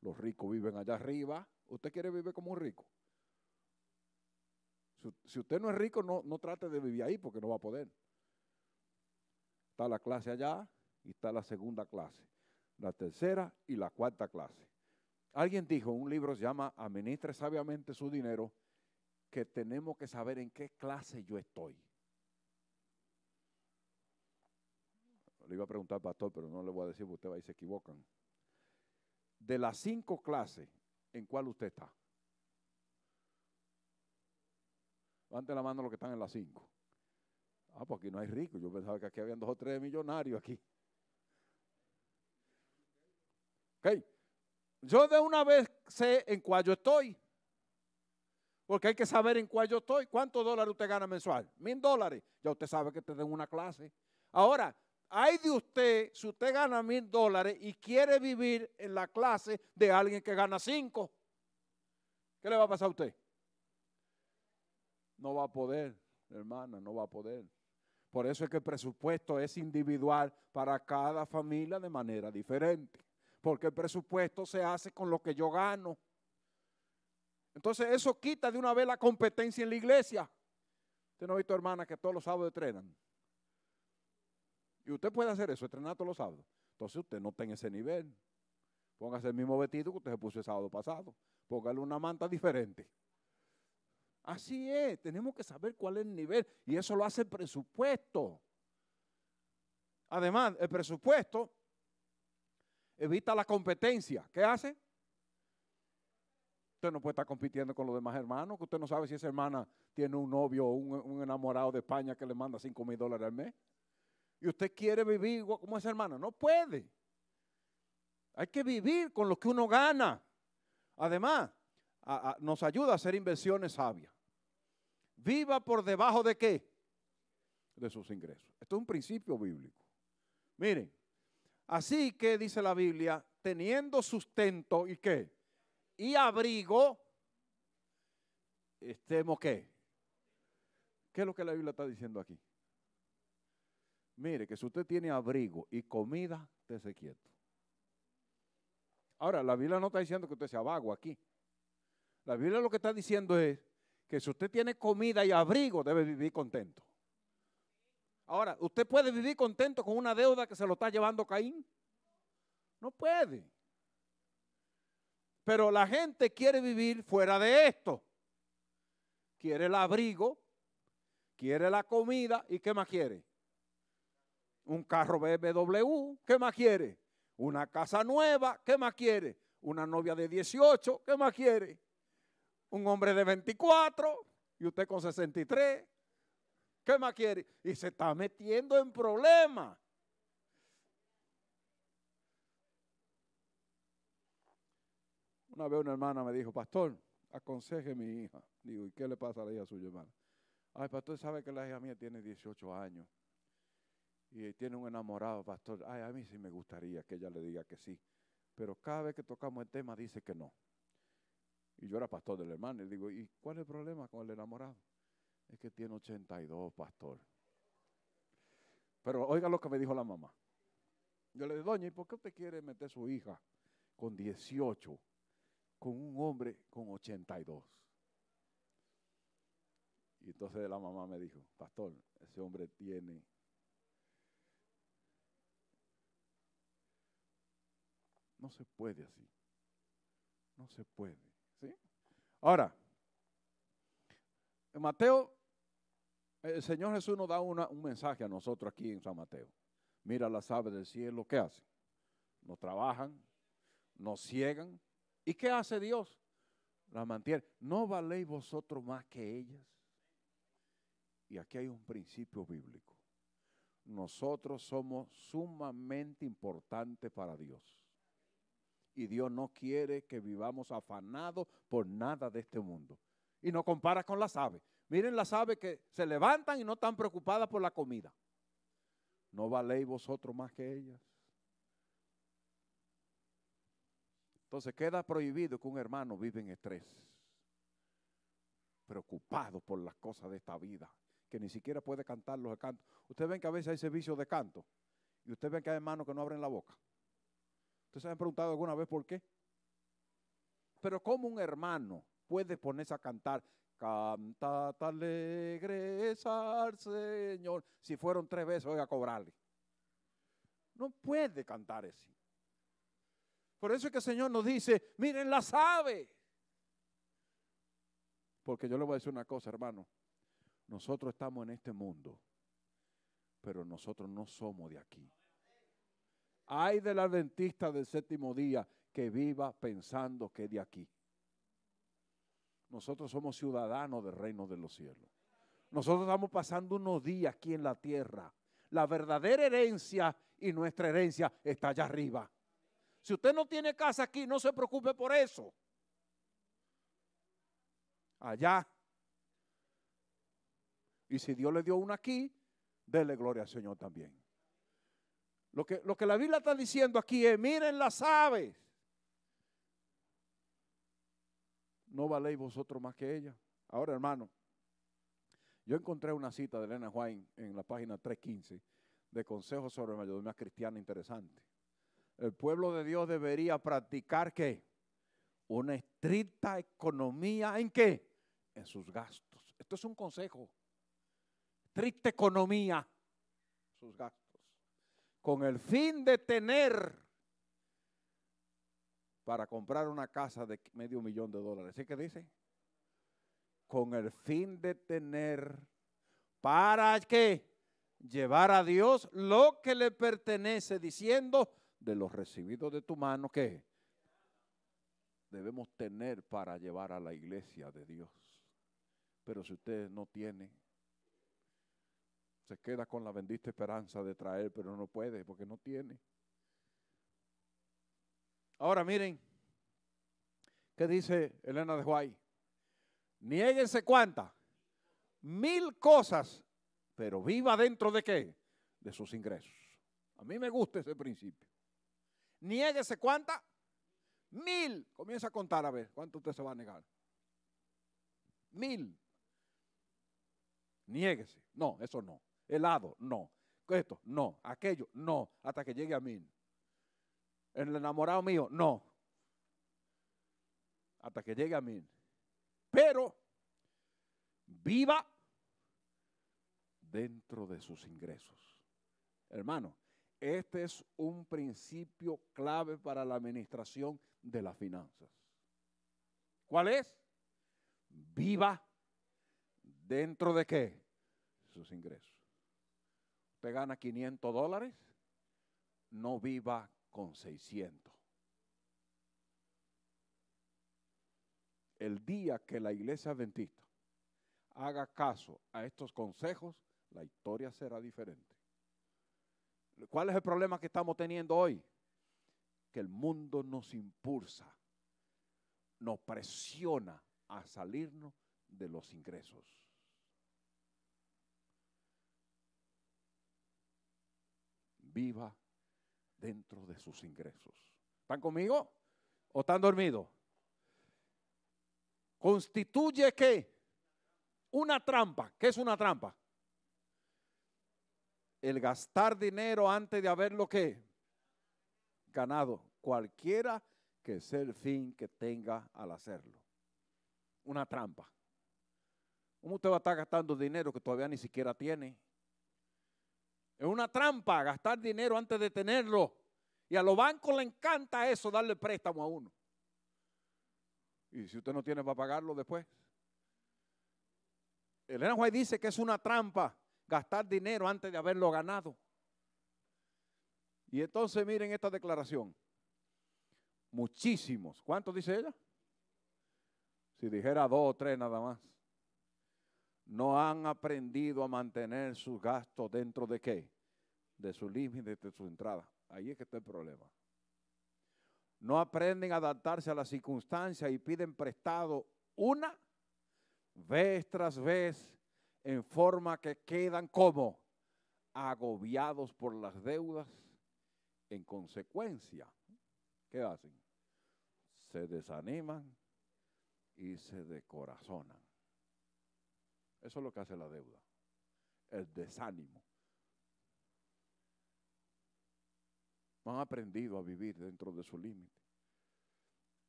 Los ricos viven allá arriba. Usted quiere vivir como un rico. Si, usted no es rico, no, no trate de vivir ahí porque no va a poder. Está la clase allá y está la segunda clase, la tercera y la cuarta clase. Alguien dijo, un libro se llama Administre sabiamente su dinero, que tenemos que saber en qué clase yo estoy. Le iba a preguntar al pastor, pero no le voy a decir, porque va ahí se equivocan. De las cinco clases, ¿en cuál usted está? Levanten la mano los que están en las cinco. Ah, pues aquí no hay ricos. Yo pensaba que aquí habían dos o tres millonarios aquí. Ok. Yo de una vez sé en cuál yo estoy. Porque hay que saber en cuál yo estoy. ¿Cuántos dólares usted gana mensual? Mil dólares. Ya usted sabe que te den una clase. Ahora, hay de usted si usted gana mil dólares y quiere vivir en la clase de alguien que gana cinco. ¿Qué le va a pasar a usted? No va a poder, hermana, no va a poder. Por eso es que el presupuesto es individual para cada familia de manera diferente. Porque el presupuesto se hace con lo que yo gano. Entonces eso quita de una vez la competencia en la iglesia. Usted no ha visto, hermana, que todos los sábados entrenan. Y usted puede hacer eso, entrenar todos los sábados. Entonces usted no está en ese nivel. Póngase el mismo vestido que usted se puso el sábado pasado. Póngale una manta diferente. Así es, tenemos que saber cuál es el nivel y eso lo hace el presupuesto. Además, el presupuesto evita la competencia. ¿Qué hace? Usted no puede estar compitiendo con los demás hermanos, que usted no sabe si esa hermana tiene un novio o un, enamorado de España que le manda 5 mil dólares al mes. Y usted quiere vivir como esa hermana. No puede. Hay que vivir con lo que uno gana. Además, nos ayuda a hacer inversiones sabias. Viva por debajo de qué? De sus ingresos. Esto es un principio bíblico. Miren, así que dice la Biblia, teniendo sustento y qué? Y abrigo, estemos qué? ¿Qué es lo que la Biblia está diciendo aquí? Mire, que si usted tiene abrigo y comida, esté quieto. Ahora, la Biblia no está diciendo que usted sea vago aquí. La Biblia lo que está diciendo es que si usted tiene comida y abrigo, debe vivir contento. Ahora, ¿usted puede vivir contento con una deuda que se lo está llevando Caín? No puede. Pero la gente quiere vivir fuera de esto. Quiere el abrigo, quiere la comida y ¿qué más quiere? Un carro BMW, ¿qué más quiere? Una casa nueva, ¿qué más quiere? Una novia de 18, ¿qué más quiere? un hombre de 24 y usted con 63. ¿Qué más quiere? Y se está metiendo en problemas. Una vez una hermana me dijo, pastor, aconseje a mi hija. Digo, ¿y qué le pasa a la hija suya, hermana? Ay, pastor, sabe que la hija mía tiene 18 años y tiene un enamorado, pastor. Ay, a mí sí me gustaría que ella le diga que sí, pero cada vez que tocamos el tema dice que no. Y yo era pastor del hermano. Y digo, ¿y cuál es el problema con el enamorado? Es que tiene 82, pastor. Pero oiga lo que me dijo la mamá. Yo le dije, doña, ¿y por qué usted quiere meter su hija con 18 con un hombre con 82? Y entonces la mamá me dijo, pastor, ese hombre tiene No se puede así. No se puede. Ahora, en Mateo, el Señor Jesús nos da un mensaje a nosotros aquí en San Mateo. Mira las aves del cielo, ¿qué hacen? Nos trabajan, nos ciegan. ¿Y qué hace Dios? Las mantiene. ¿No valéis vosotros más que ellas? Y aquí hay un principio bíblico. Nosotros somos sumamente importantes para Dios y Dios no quiere que vivamos afanados por nada de este mundo. Y no compara con las aves. Miren las aves que se levantan y no están preocupadas por la comida. ¿No valéis vosotros más que ellas? Entonces queda prohibido que un hermano vive en estrés, preocupado por las cosas de esta vida, que ni siquiera puede cantar los cantos. Usted ven que a veces hay servicios de canto y usted ven que hay hermanos que no abren la boca. ¿Ustedes se han preguntado alguna vez por qué? Pero ¿cómo un hermano puede ponerse a cantar? Canta alegres al Señor. Si fueron tres veces, voy a cobrarle. No puede cantar así. Por eso es que el Señor nos dice, miren la aves. Porque yo le voy a decir una cosa, hermano. Nosotros estamos en este mundo, pero nosotros no somos de aquí. Ay del adventista del séptimo día que viva pensando que de aquí. Nosotros somos ciudadanos del reino de los cielos. Nosotros estamos pasando unos días aquí en la tierra. La verdadera herencia y nuestra herencia está allá arriba. Si usted no tiene casa aquí, no se preocupe por eso. Allá. Y si Dios le dio una aquí, dele gloria al Señor también. Lo que, lo que la Biblia está diciendo aquí es, miren las aves. No valéis vosotros más que ella. Ahora, hermano, yo encontré una cita de Elena White en la página 315 de Consejos sobre Mayordomía Cristiana interesante. El pueblo de Dios debería practicar qué? Una estricta economía en qué? En sus gastos. Esto es un consejo. Estricta economía, sus gastos con el fin de tener para comprar una casa de medio millón de dólares. ¿Sí que dice? Con el fin de tener para que llevar a Dios lo que le pertenece, diciendo de los recibidos de tu mano que debemos tener para llevar a la iglesia de Dios. Pero si ustedes no tienen, se queda con la bendita esperanza de traer, pero no puede porque no tiene. Ahora miren, ¿qué dice Elena de Guay? Niéguense cuánta, mil cosas, pero viva dentro de qué? De sus ingresos. A mí me gusta ese principio. Niéguese cuánta, mil. Comienza a contar a ver cuánto usted se va a negar. Mil. Niéguese. No, eso no helado, no. Esto, no. Aquello, no. Hasta que llegue a mí. El enamorado mío, no. Hasta que llegue a mí. Pero viva dentro de sus ingresos. Hermano, este es un principio clave para la administración de las finanzas. ¿Cuál es? Viva dentro de qué? Sus ingresos gana 500 dólares, no viva con 600. El día que la iglesia adventista haga caso a estos consejos, la historia será diferente. ¿Cuál es el problema que estamos teniendo hoy? Que el mundo nos impulsa, nos presiona a salirnos de los ingresos. viva dentro de sus ingresos. ¿Están conmigo o están dormidos? Constituye que una trampa. ¿Qué es una trampa? El gastar dinero antes de haberlo ¿qué? ganado, cualquiera que sea el fin que tenga al hacerlo. Una trampa. ¿Cómo usted va a estar gastando dinero que todavía ni siquiera tiene? Es una trampa gastar dinero antes de tenerlo. Y a los bancos le encanta eso, darle préstamo a uno. Y si usted no tiene para pagarlo después. Elena White dice que es una trampa gastar dinero antes de haberlo ganado. Y entonces miren esta declaración. Muchísimos. ¿Cuántos dice ella? Si dijera dos o tres nada más no han aprendido a mantener sus gastos dentro de qué? De su límite, de su entrada. Ahí es que está el problema. No aprenden a adaptarse a las circunstancias y piden prestado una vez tras vez en forma que quedan como agobiados por las deudas. En consecuencia, ¿qué hacen? Se desaniman y se decorazonan. Eso es lo que hace la deuda, el desánimo. No han aprendido a vivir dentro de su límite.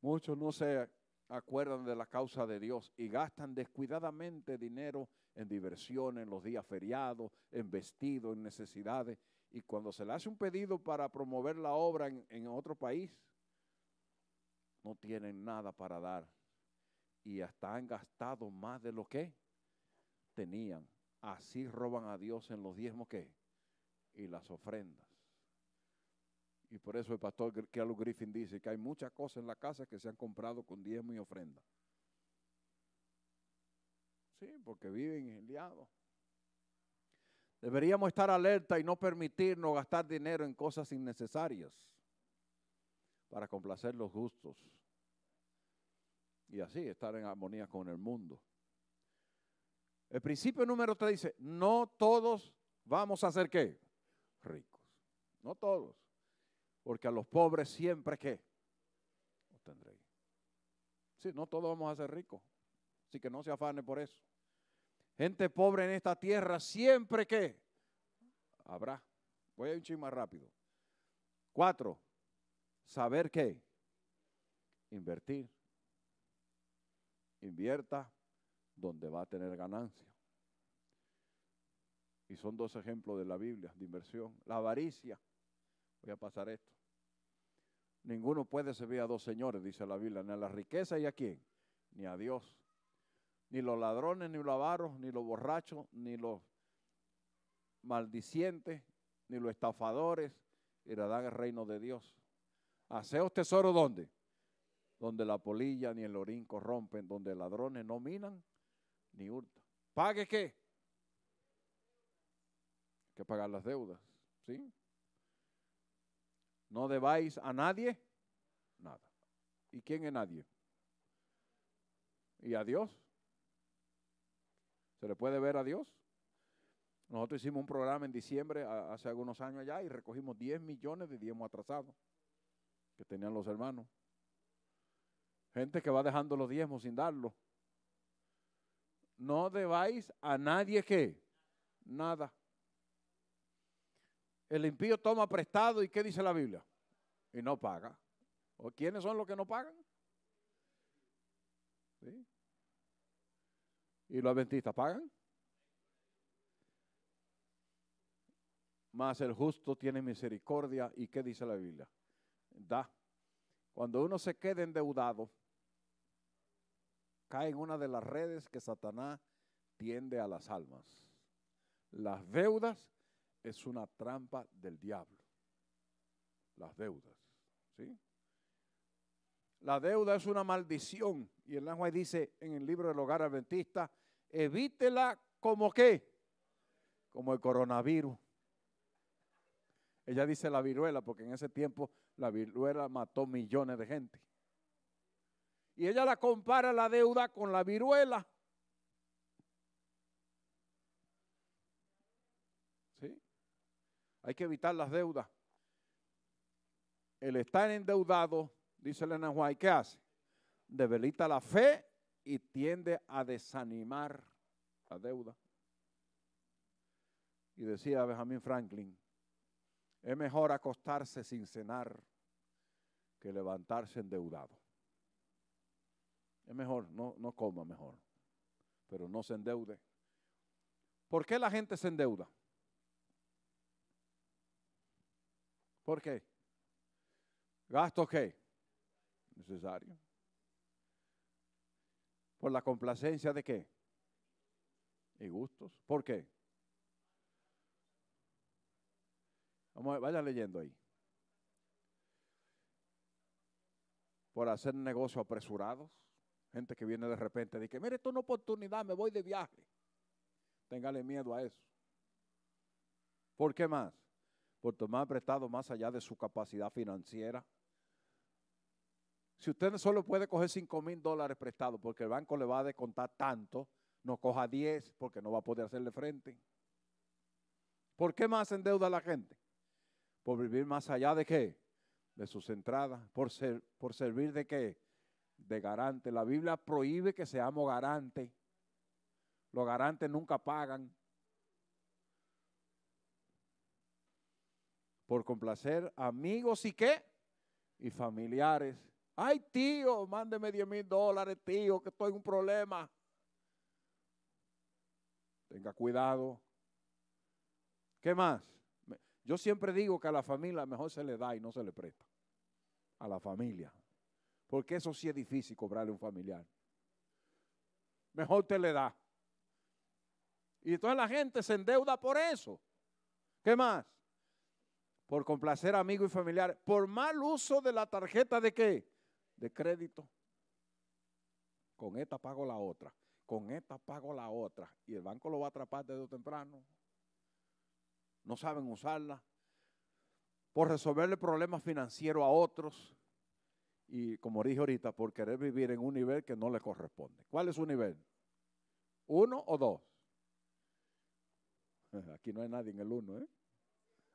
Muchos no se acuerdan de la causa de Dios y gastan descuidadamente dinero en diversión, en los días feriados, en vestidos, en necesidades. Y cuando se le hace un pedido para promover la obra en, en otro país, no tienen nada para dar. Y hasta han gastado más de lo que tenían. Así roban a Dios en los diezmos que y las ofrendas. Y por eso el pastor Kialo Griffin dice que hay muchas cosas en la casa que se han comprado con diezmo y ofrenda. Sí, porque viven liados. Deberíamos estar alerta y no permitirnos gastar dinero en cosas innecesarias para complacer los gustos. Y así estar en armonía con el mundo. El principio número 3 dice, no todos vamos a ser qué? Ricos. No todos. Porque a los pobres siempre qué? Sí, no todos vamos a ser ricos. Así que no se afane por eso. Gente pobre en esta tierra siempre que habrá. Voy a ir un chingo más rápido. Cuatro, saber qué. Invertir. Invierta donde va a tener ganancia. Y son dos ejemplos de la Biblia, de inversión. La avaricia, voy a pasar esto. Ninguno puede servir a dos señores, dice la Biblia, ni a la riqueza y a quién, ni a Dios. Ni los ladrones, ni los avaros, ni los borrachos, ni los maldicientes, ni los estafadores dan el reino de Dios. Haceos tesoro dónde? Donde la polilla ni el orín corrompen, donde ladrones no minan, ni hurto. ¿Pague qué? que pagar las deudas, ¿sí? No debáis a nadie nada. ¿Y quién es nadie? ¿Y a Dios? ¿Se le puede ver a Dios? Nosotros hicimos un programa en diciembre, hace algunos años allá, y recogimos 10 millones de diezmos atrasados que tenían los hermanos. Gente que va dejando los diezmos sin darlos no debáis a nadie que nada. El impío toma prestado y ¿qué dice la Biblia? Y no paga. ¿O quiénes son los que no pagan? ¿Y los adventistas pagan? Mas el justo tiene misericordia y ¿qué dice la Biblia? Da. Cuando uno se queda endeudado, cae en una de las redes que Satanás tiende a las almas. Las deudas es una trampa del diablo. Las deudas. ¿sí? La deuda es una maldición. Y el ángel dice en el libro del hogar adventista, evítela como qué? Como el coronavirus. Ella dice la viruela, porque en ese tiempo la viruela mató millones de gente. Y ella la compara la deuda con la viruela. ¿Sí? Hay que evitar las deudas. El estar endeudado, dice Elena White, ¿qué hace? Debilita la fe y tiende a desanimar la deuda. Y decía Benjamin Franklin, es mejor acostarse sin cenar que levantarse endeudado. Es mejor, no, no coma mejor, pero no se endeude. ¿Por qué la gente se endeuda? ¿Por qué? ¿Gasto qué? Necesario. ¿Por la complacencia de qué? Y gustos. ¿Por qué? Vamos, a, vaya leyendo ahí. Por hacer negocios apresurados. Gente que viene de repente, y dice, mire, esto es una oportunidad, me voy de viaje. Téngale miedo a eso. ¿Por qué más? Por tomar prestado más allá de su capacidad financiera. Si usted solo puede coger 5 mil dólares prestado porque el banco le va a descontar tanto, no coja 10 porque no va a poder hacerle frente. ¿Por qué más endeuda a la gente? Por vivir más allá de qué? De sus entradas. ¿Por, ser, por servir de qué? de garante. La Biblia prohíbe que seamos garante Los garantes nunca pagan. Por complacer amigos y qué? Y familiares. Ay, tío, mándeme 10 mil dólares, tío, que estoy en un problema. Tenga cuidado. ¿Qué más? Yo siempre digo que a la familia mejor se le da y no se le presta. A la familia. Porque eso sí es difícil cobrarle a un familiar. Mejor te le da. Y toda la gente se endeuda por eso. ¿Qué más? Por complacer a amigos y familiares. Por mal uso de la tarjeta de qué? De crédito. Con esta pago la otra. Con esta pago la otra. Y el banco lo va a atrapar desde temprano. No saben usarla. Por resolverle problemas financieros a otros y como dije ahorita, por querer vivir en un nivel que no le corresponde. ¿Cuál es su nivel? ¿Uno o dos? Aquí no hay nadie en el uno, ¿eh?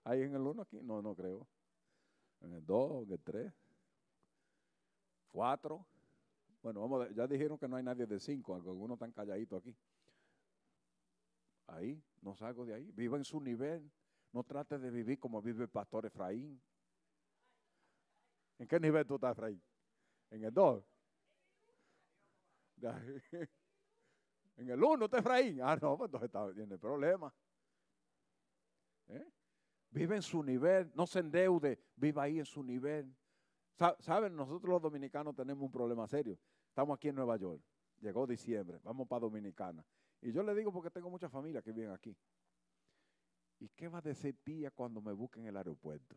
¿Hay en el uno aquí? No, no creo. En el dos, en el tres, cuatro. Bueno, vamos, ya dijeron que no hay nadie de cinco, algunos están calladitos aquí. Ahí, no salgo de ahí. Viva en su nivel. No trate de vivir como vive el pastor Efraín, ¿En qué nivel tú estás, Efraín? ¿En el 2? ¿En el 1 está Efraín? Ah, no, pues entonces está, el problema. ¿Eh? Vive en su nivel, no se endeude, viva ahí en su nivel. ¿Saben? Nosotros los dominicanos tenemos un problema serio. Estamos aquí en Nueva York. Llegó diciembre, vamos para Dominicana. Y yo le digo porque tengo mucha familias que viven aquí. ¿Y qué va a decir tía cuando me busque en el aeropuerto?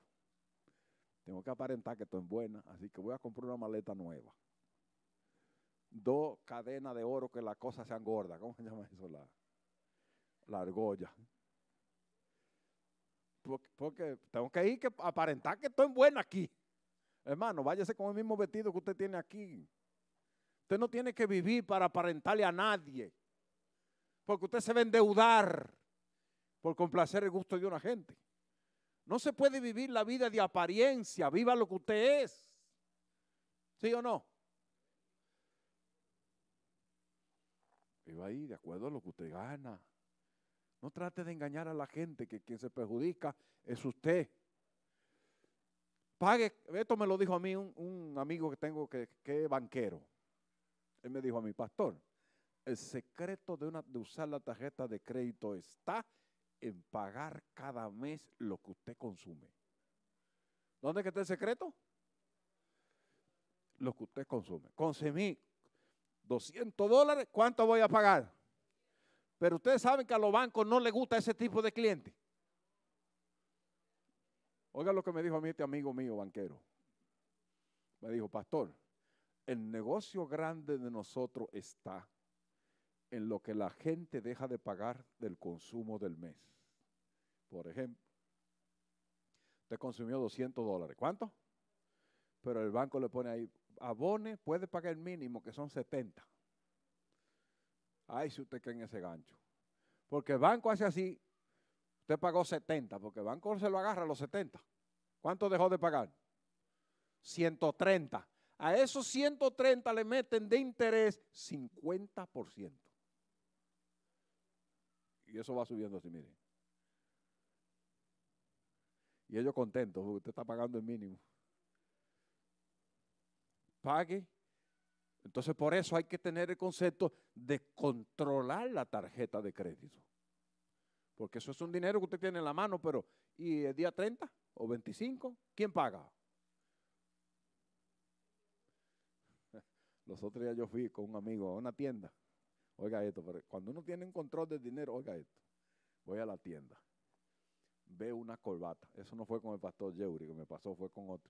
Tengo que aparentar que estoy en buena, así que voy a comprar una maleta nueva. Dos cadenas de oro que la cosa se engorda. ¿Cómo se llama eso? La, argolla. Porque, tengo que ir que aparentar que estoy en buena aquí. Hermano, váyase con el mismo vestido que usted tiene aquí. Usted no tiene que vivir para aparentarle a nadie. Porque usted se va endeudar por complacer el gusto de una gente. No se puede vivir la vida de apariencia, viva lo que usted es. ¿Sí o no? Viva ahí de acuerdo a lo que usted gana. No trate de engañar a la gente, que quien se perjudica es usted. Pague, esto me lo dijo a mí un, amigo que tengo que, es banquero. Él me dijo a mi pastor, el secreto de, de usar la tarjeta de crédito está en pagar cada mes lo que usted consume. ¿Dónde que está el secreto? Lo que usted consume. Consumí 200 dólares, ¿cuánto voy a pagar? Pero ustedes saben que a los bancos no les gusta ese tipo de cliente. Oiga lo que me dijo a mí este amigo mío, banquero. Me dijo, pastor, el negocio grande de nosotros está en lo que la gente deja de pagar del consumo del mes. Por ejemplo, usted consumió 200 dólares. ¿Cuánto? Pero el banco le pone ahí, abone, puede pagar el mínimo, que son 70. Ay, si usted cree en ese gancho. Porque el banco hace así, usted pagó 70, porque el banco se lo agarra a los 70. ¿Cuánto dejó de pagar? 130. A esos 130 le meten de interés 50%. Y eso va subiendo así, miren. Y ellos contentos, porque usted está pagando el mínimo. Pague. Entonces por eso hay que tener el concepto de controlar la tarjeta de crédito. Porque eso es un dinero que usted tiene en la mano, pero ¿y el día 30 o 25? ¿Quién paga? Los otros días yo fui con un amigo a una tienda Oiga esto, pero cuando uno tiene un control del dinero, oiga esto, voy a la tienda, veo una corbata, eso no fue con el pastor Yeuri, que me pasó fue con otro,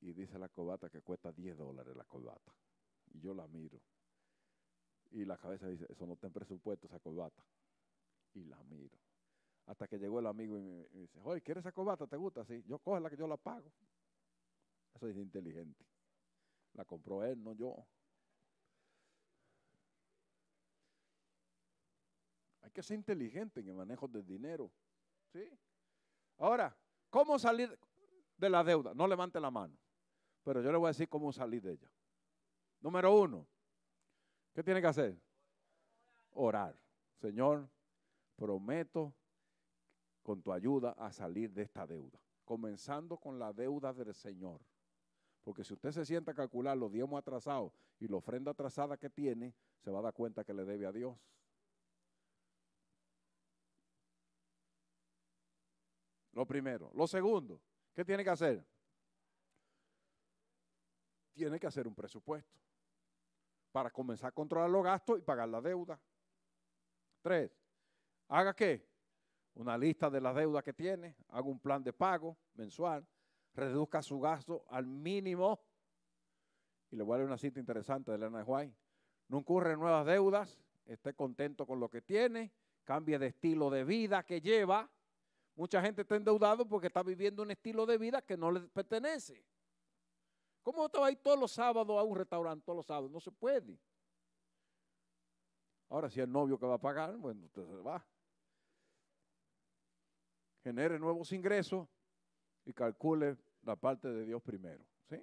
y dice la corbata que cuesta 10 dólares la corbata, y yo la miro, y la cabeza dice, eso no está en presupuesto esa corbata, y la miro, hasta que llegó el amigo y me, dice, oye, ¿quieres esa corbata? ¿Te gusta? Sí, yo coge la que yo la pago, eso es inteligente, la compró él, no yo. que sea inteligente en el manejo del dinero. ¿sí? Ahora, ¿cómo salir de la deuda? No levante la mano, pero yo le voy a decir cómo salir de ella. Número uno, ¿qué tiene que hacer? Orar. Señor, prometo con tu ayuda a salir de esta deuda, comenzando con la deuda del Señor. Porque si usted se sienta a calcular los diezmos atrasados y la ofrenda atrasada que tiene, se va a dar cuenta que le debe a Dios. Lo primero. Lo segundo, ¿qué tiene que hacer? Tiene que hacer un presupuesto para comenzar a controlar los gastos y pagar la deuda. Tres, haga qué? Una lista de las deudas que tiene, haga un plan de pago mensual, reduzca su gasto al mínimo. Y le voy a una cita interesante de Elena White. No incurre nuevas deudas, esté contento con lo que tiene, cambie de estilo de vida que lleva Mucha gente está endeudado porque está viviendo un estilo de vida que no le pertenece. ¿Cómo te va a ir todos los sábados a un restaurante todos los sábados? No se puede. Ahora, si el novio que va a pagar, bueno, usted se va. Genere nuevos ingresos y calcule la parte de Dios primero. ¿sí?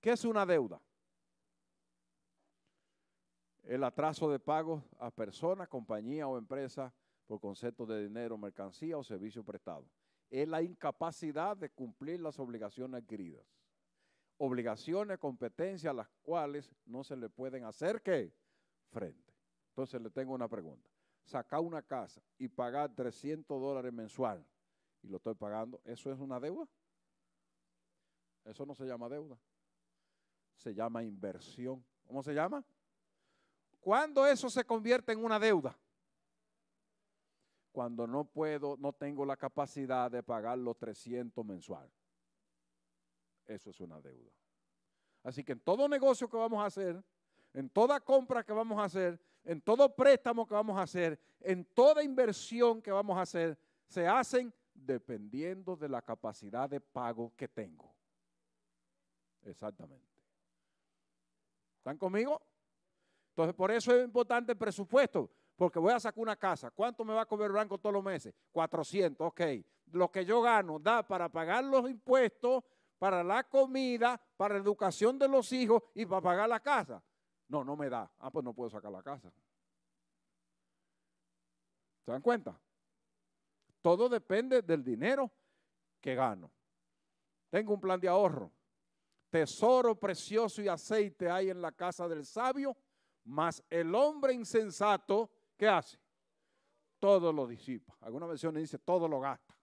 ¿Qué es una deuda? El atraso de pagos a personas, compañía o empresa por concepto de dinero, mercancía o servicio prestado. Es la incapacidad de cumplir las obligaciones adquiridas. Obligaciones, competencias a las cuales no se le pueden hacer que frente. Entonces le tengo una pregunta. Sacar una casa y pagar 300 dólares mensual y lo estoy pagando, ¿eso es una deuda? Eso no se llama deuda. Se llama inversión. ¿Cómo se llama? ¿Cuándo eso se convierte en una deuda? cuando no puedo, no tengo la capacidad de pagar los 300 mensuales. Eso es una deuda. Así que en todo negocio que vamos a hacer, en toda compra que vamos a hacer, en todo préstamo que vamos a hacer, en toda inversión que vamos a hacer, se hacen dependiendo de la capacidad de pago que tengo. Exactamente. ¿Están conmigo? Entonces, por eso es importante el presupuesto porque voy a sacar una casa. ¿Cuánto me va a comer blanco todos los meses? 400, ok. Lo que yo gano da para pagar los impuestos, para la comida, para la educación de los hijos y para pagar la casa. No, no me da. Ah, pues no puedo sacar la casa. ¿Se dan cuenta? Todo depende del dinero que gano. Tengo un plan de ahorro. Tesoro precioso y aceite hay en la casa del sabio, más el hombre insensato ¿Qué hace? Todo lo disipa. Algunas versiones dice todo lo gasta.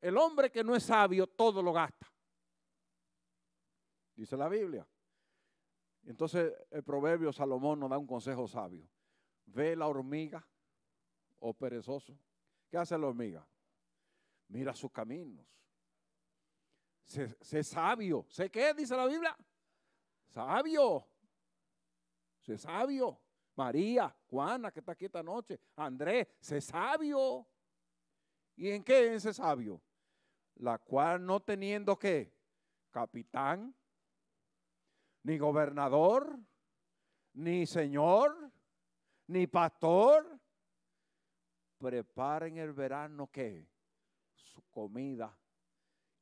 El hombre que no es sabio, todo lo gasta. Dice la Biblia. Entonces el proverbio Salomón nos da un consejo sabio. Ve la hormiga o oh perezoso. ¿Qué hace la hormiga? Mira sus caminos. Se sé, sabio. ¿Sé qué? Dice la Biblia. Sabio. Sé sabio. María, Juana, que está aquí esta noche, Andrés, se sabio. ¿Y en qué es sabio? La cual no teniendo qué, capitán, ni gobernador, ni señor, ni pastor, preparen el verano ¿qué? su comida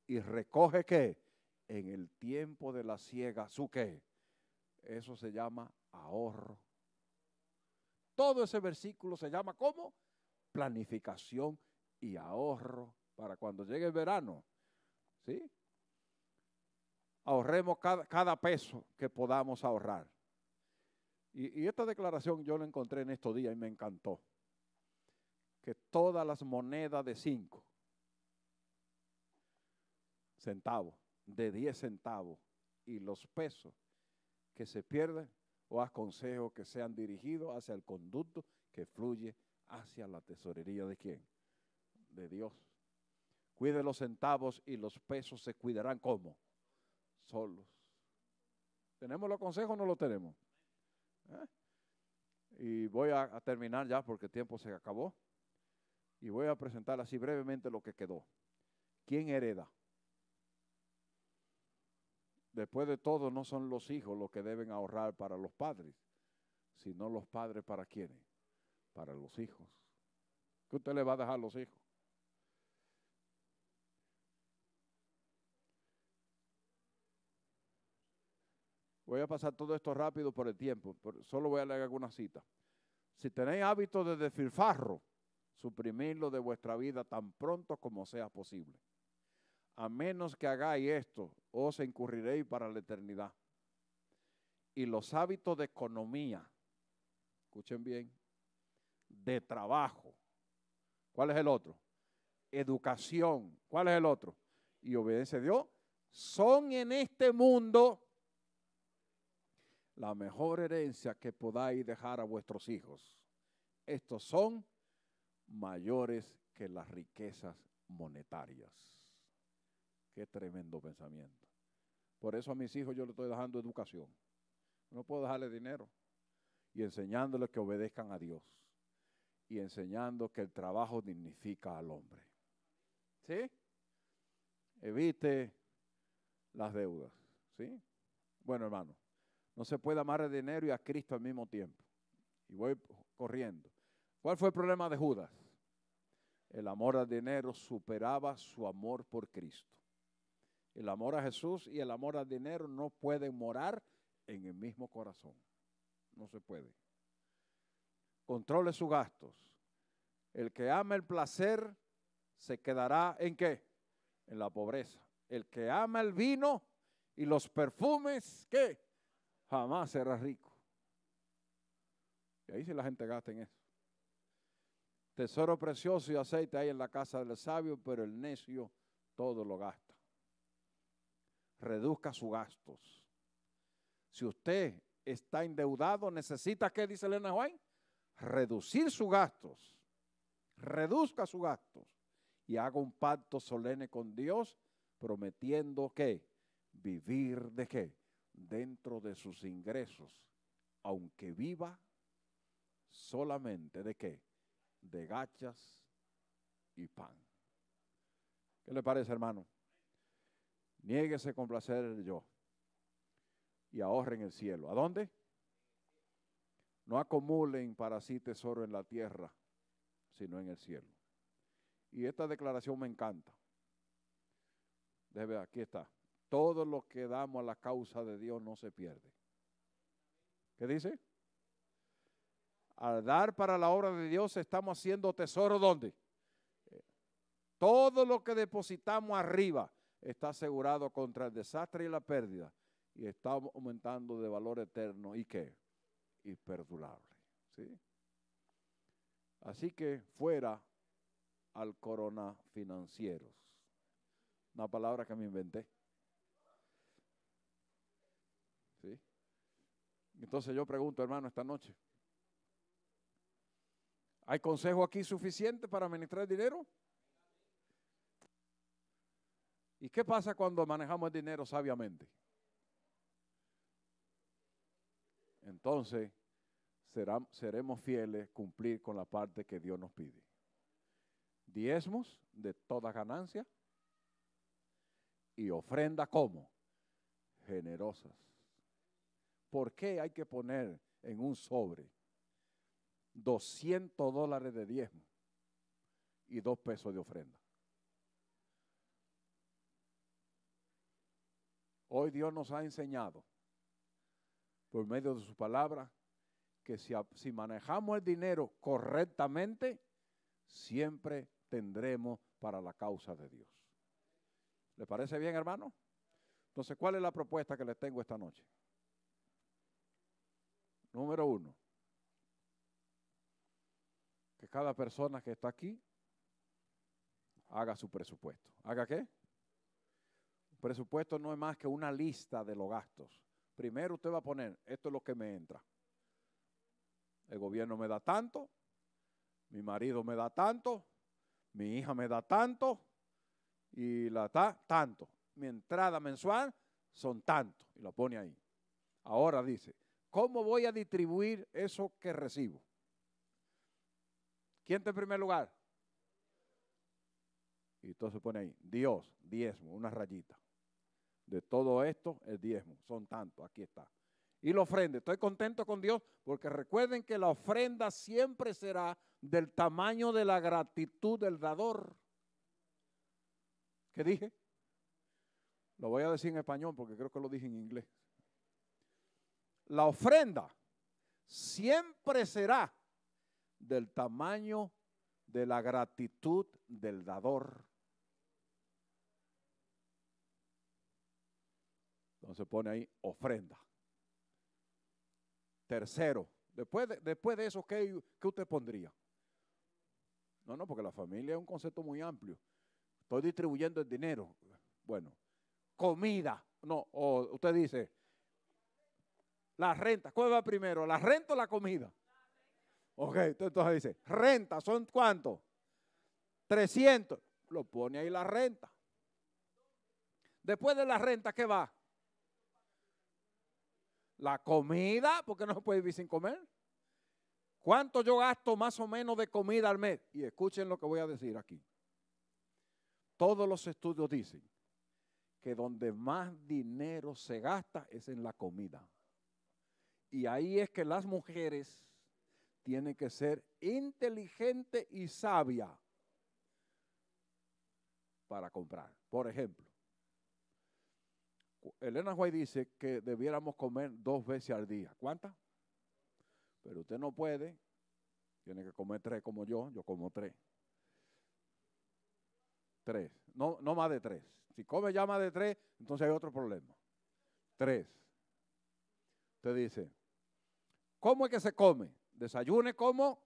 y recoge qué? en el tiempo de la siega su qué? eso se llama ahorro todo ese versículo se llama como planificación y ahorro para cuando llegue el verano. ¿Sí? Ahorremos cada, peso que podamos ahorrar. Y, y esta declaración yo la encontré en estos días y me encantó. Que todas las monedas de 5 centavos, de 10 centavos y los pesos que se pierden o haz consejos que sean dirigidos hacia el conducto que fluye hacia la tesorería de quién? De Dios. Cuide los centavos y los pesos se cuidarán como solos. ¿Tenemos los consejos o no los tenemos? ¿Eh? Y voy a terminar ya porque el tiempo se acabó. Y voy a presentar así brevemente lo que quedó. ¿Quién hereda? Después de todo, no son los hijos los que deben ahorrar para los padres, sino los padres para quienes, Para los hijos. ¿Qué usted le va a dejar a los hijos? Voy a pasar todo esto rápido por el tiempo, solo voy a leer algunas cita. Si tenéis hábitos de desfilfarro, suprimirlo de vuestra vida tan pronto como sea posible a menos que hagáis esto, os incurriréis para la eternidad. Y los hábitos de economía, escuchen bien, de trabajo. ¿Cuál es el otro? Educación. ¿Cuál es el otro? Y obediencia a Dios. Son en este mundo la mejor herencia que podáis dejar a vuestros hijos. Estos son mayores que las riquezas monetarias. Qué tremendo pensamiento. Por eso a mis hijos yo les estoy dejando educación. No puedo dejarle dinero. Y enseñándoles que obedezcan a Dios. Y enseñando que el trabajo dignifica al hombre. ¿Sí? Evite las deudas. ¿Sí? Bueno, hermano, no se puede amar el dinero y a Cristo al mismo tiempo. Y voy corriendo. ¿Cuál fue el problema de Judas? El amor al dinero superaba su amor por Cristo. El amor a Jesús y el amor al dinero no pueden morar en el mismo corazón. No se puede. Controle sus gastos. El que ama el placer se quedará en qué? En la pobreza. El que ama el vino y los perfumes, ¿qué? Jamás será rico. Y ahí sí la gente gasta en eso. Tesoro precioso y aceite hay en la casa del sabio, pero el necio todo lo gasta reduzca sus gastos. Si usted está endeudado, necesita, ¿qué dice Elena White? Reducir sus gastos. Reduzca sus gastos. Y haga un pacto solemne con Dios, prometiendo que vivir de qué? Dentro de sus ingresos, aunque viva solamente de qué? De gachas y pan. ¿Qué le parece, hermano? Niéguese con placer yo y ahorren el cielo. ¿A dónde? No acumulen para sí tesoro en la tierra, sino en el cielo. Y esta declaración me encanta. Debe, aquí está. Todo lo que damos a la causa de Dios no se pierde. ¿Qué dice? Al dar para la obra de Dios estamos haciendo tesoro ¿dónde? Todo lo que depositamos arriba está asegurado contra el desastre y la pérdida y está aumentando de valor eterno y qué? Y perdurable. ¿sí? Así que fuera al corona financieros. Una palabra que me inventé. ¿Sí? Entonces yo pregunto, hermano, esta noche. ¿Hay consejo aquí suficiente para administrar dinero? ¿Y qué pasa cuando manejamos el dinero sabiamente? Entonces, seremos fieles cumplir con la parte que Dios nos pide. Diezmos de toda ganancia y ofrenda como generosas. ¿Por qué hay que poner en un sobre 200 dólares de diezmo y dos pesos de ofrenda? Hoy Dios nos ha enseñado por medio de su palabra que si, manejamos el dinero correctamente, siempre tendremos para la causa de Dios. ¿Le parece bien, hermano? Entonces, ¿cuál es la propuesta que les tengo esta noche? Número uno, que cada persona que está aquí haga su presupuesto. ¿Haga qué? Presupuesto no es más que una lista de los gastos. Primero usted va a poner, esto es lo que me entra. El gobierno me da tanto, mi marido me da tanto, mi hija me da tanto y la ta, tanto. Mi entrada mensual son tanto y lo pone ahí. Ahora dice, ¿cómo voy a distribuir eso que recibo? ¿Quién está en primer lugar? Y entonces pone ahí, Dios, diezmo, una rayita de todo esto el diezmo. Son tantos, aquí está. Y la ofrenda. Estoy contento con Dios porque recuerden que la ofrenda siempre será del tamaño de la gratitud del dador. ¿Qué dije? Lo voy a decir en español porque creo que lo dije en inglés. La ofrenda siempre será del tamaño de la gratitud del dador. Entonces pone ahí ofrenda. Tercero, después de, después de eso, ¿qué, ¿qué usted pondría? No, no, porque la familia es un concepto muy amplio. Estoy distribuyendo el dinero. Bueno, comida. No, o usted dice, la renta. ¿Cuál va primero? ¿La renta o la comida? Ok, entonces dice, renta, ¿son cuánto? 300. Lo pone ahí la renta. Después de la renta, ¿qué va? La comida, porque no se puede vivir sin comer. ¿Cuánto yo gasto más o menos de comida al mes? Y escuchen lo que voy a decir aquí. Todos los estudios dicen que donde más dinero se gasta es en la comida. Y ahí es que las mujeres tienen que ser inteligentes y sabias para comprar. Por ejemplo, Elena White dice que debiéramos comer dos veces al día. ¿Cuántas? Pero usted no puede. Tiene que comer tres como yo. Yo como tres. Tres. No, no más de tres. Si come ya más de tres, entonces hay otro problema. Tres. Usted dice, ¿cómo es que se come? Desayune como,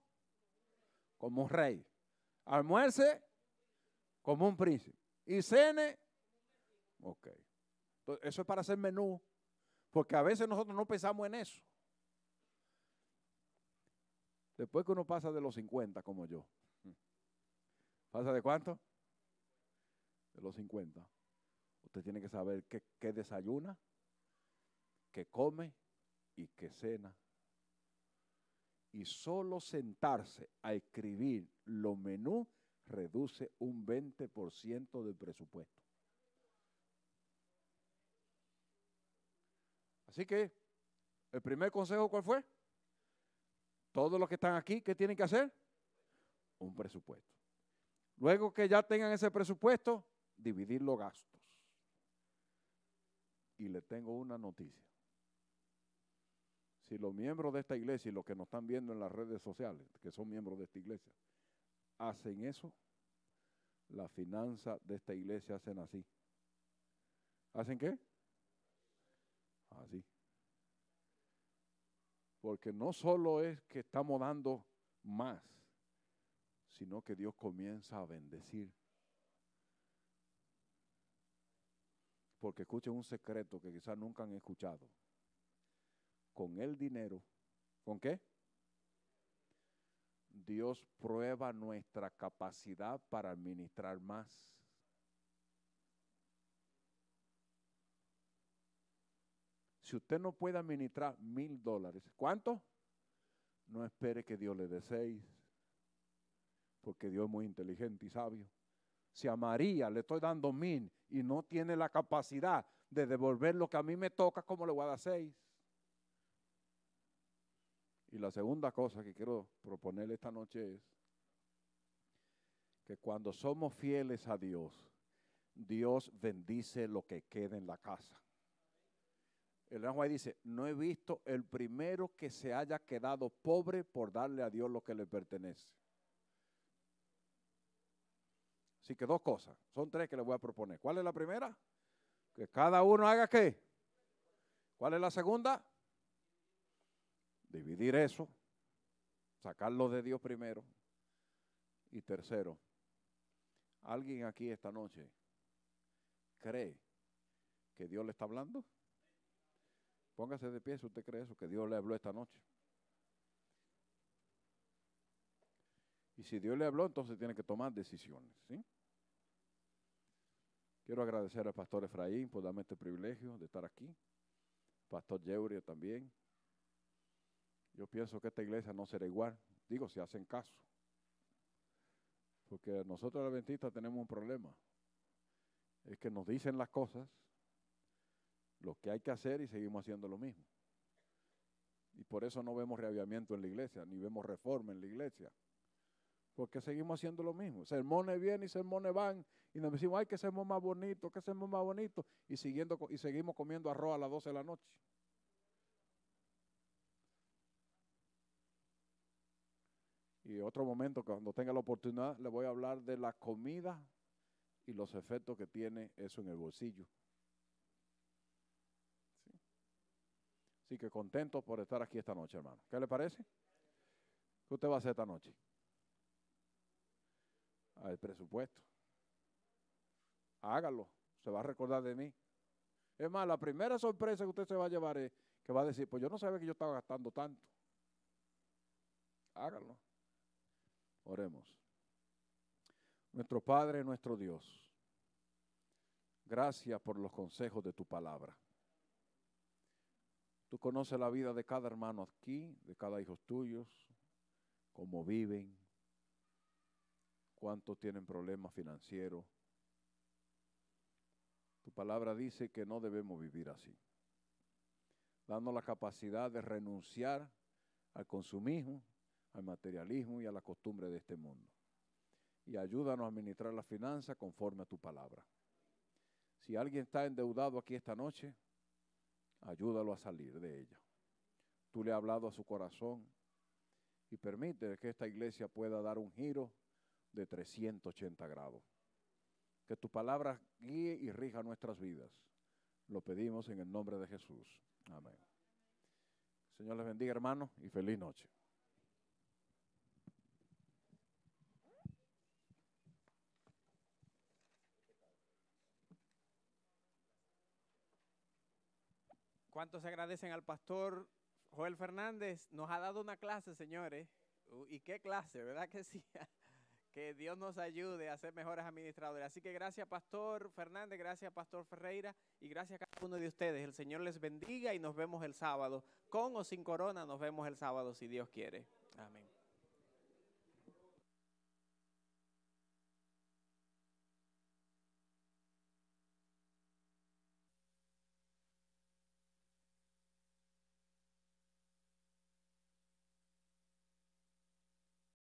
como un rey. Almuerce como un príncipe. Y cene, ok eso es para hacer menú, porque a veces nosotros no pensamos en eso. Después que uno pasa de los 50, como yo. ¿Pasa de cuánto? De los 50. Usted tiene que saber qué, qué desayuna, qué come y qué cena. Y solo sentarse a escribir los menú reduce un 20% del presupuesto. Así que, ¿el primer consejo cuál fue? Todos los que están aquí, ¿qué tienen que hacer? Un presupuesto. Luego que ya tengan ese presupuesto, dividir los gastos. Y le tengo una noticia. Si los miembros de esta iglesia y los que nos están viendo en las redes sociales, que son miembros de esta iglesia, hacen eso, las finanzas de esta iglesia hacen así. ¿Hacen qué? Así. Porque no solo es que estamos dando más, sino que Dios comienza a bendecir. Porque escuchen un secreto que quizás nunca han escuchado. Con el dinero, ¿con qué? Dios prueba nuestra capacidad para administrar más. Si usted no puede administrar mil dólares, ¿cuánto? No espere que Dios le dé seis, porque Dios es muy inteligente y sabio. Si a María le estoy dando mil y no tiene la capacidad de devolver lo que a mí me toca, ¿cómo le voy a dar seis? Y la segunda cosa que quiero proponerle esta noche es que cuando somos fieles a Dios, Dios bendice lo que queda en la casa. El Juan dice, no he visto el primero que se haya quedado pobre por darle a Dios lo que le pertenece. Así que dos cosas, son tres que les voy a proponer. ¿Cuál es la primera? Que cada uno haga qué. ¿Cuál es la segunda? Dividir eso, sacarlo de Dios primero. Y tercero, ¿alguien aquí esta noche cree que Dios le está hablando? Póngase de pie si usted cree eso, que Dios le habló esta noche. Y si Dios le habló, entonces tiene que tomar decisiones. ¿sí? Quiero agradecer al pastor Efraín por darme este privilegio de estar aquí. Pastor Yeurio también. Yo pienso que esta iglesia no será igual. Digo, si hacen caso. Porque nosotros los adventistas tenemos un problema. Es que nos dicen las cosas lo que hay que hacer y seguimos haciendo lo mismo. Y por eso no vemos reaviamiento en la iglesia, ni vemos reforma en la iglesia. Porque seguimos haciendo lo mismo. Sermones vienen y sermones van. Y nos decimos, ay, que sermón más bonito, que sermón más bonito. Y, siguiendo, y seguimos comiendo arroz a las 12 de la noche. Y otro momento, cuando tenga la oportunidad, le voy a hablar de la comida y los efectos que tiene eso en el bolsillo Así que contento por estar aquí esta noche, hermano. ¿Qué le parece? ¿Qué usted va a hacer esta noche? Al ah, presupuesto. Hágalo. Se va a recordar de mí. Es más, la primera sorpresa que usted se va a llevar es que va a decir, pues yo no sabía que yo estaba gastando tanto. Hágalo. Oremos. Nuestro Padre, nuestro Dios, gracias por los consejos de tu palabra. Tú conoces la vida de cada hermano aquí, de cada hijo tuyo, cómo viven, cuántos tienen problemas financieros. Tu palabra dice que no debemos vivir así. Dando la capacidad de renunciar al consumismo, al materialismo y a la costumbre de este mundo. Y ayúdanos a administrar la finanza conforme a tu palabra. Si alguien está endeudado aquí esta noche, ayúdalo a salir de ella. Tú le has hablado a su corazón y permite que esta iglesia pueda dar un giro de 380 grados. Que tu palabra guíe y rija nuestras vidas. Lo pedimos en el nombre de Jesús. Amén. Señor les bendiga, hermanos, y feliz noche. ¿Cuántos agradecen al pastor Joel Fernández? Nos ha dado una clase, señores. ¿Y qué clase, verdad que sí? que Dios nos ayude a ser mejores administradores. Así que gracias, Pastor Fernández, gracias, Pastor Ferreira, y gracias a cada uno de ustedes. El Señor les bendiga y nos vemos el sábado. Con o sin corona, nos vemos el sábado, si Dios quiere. Amén.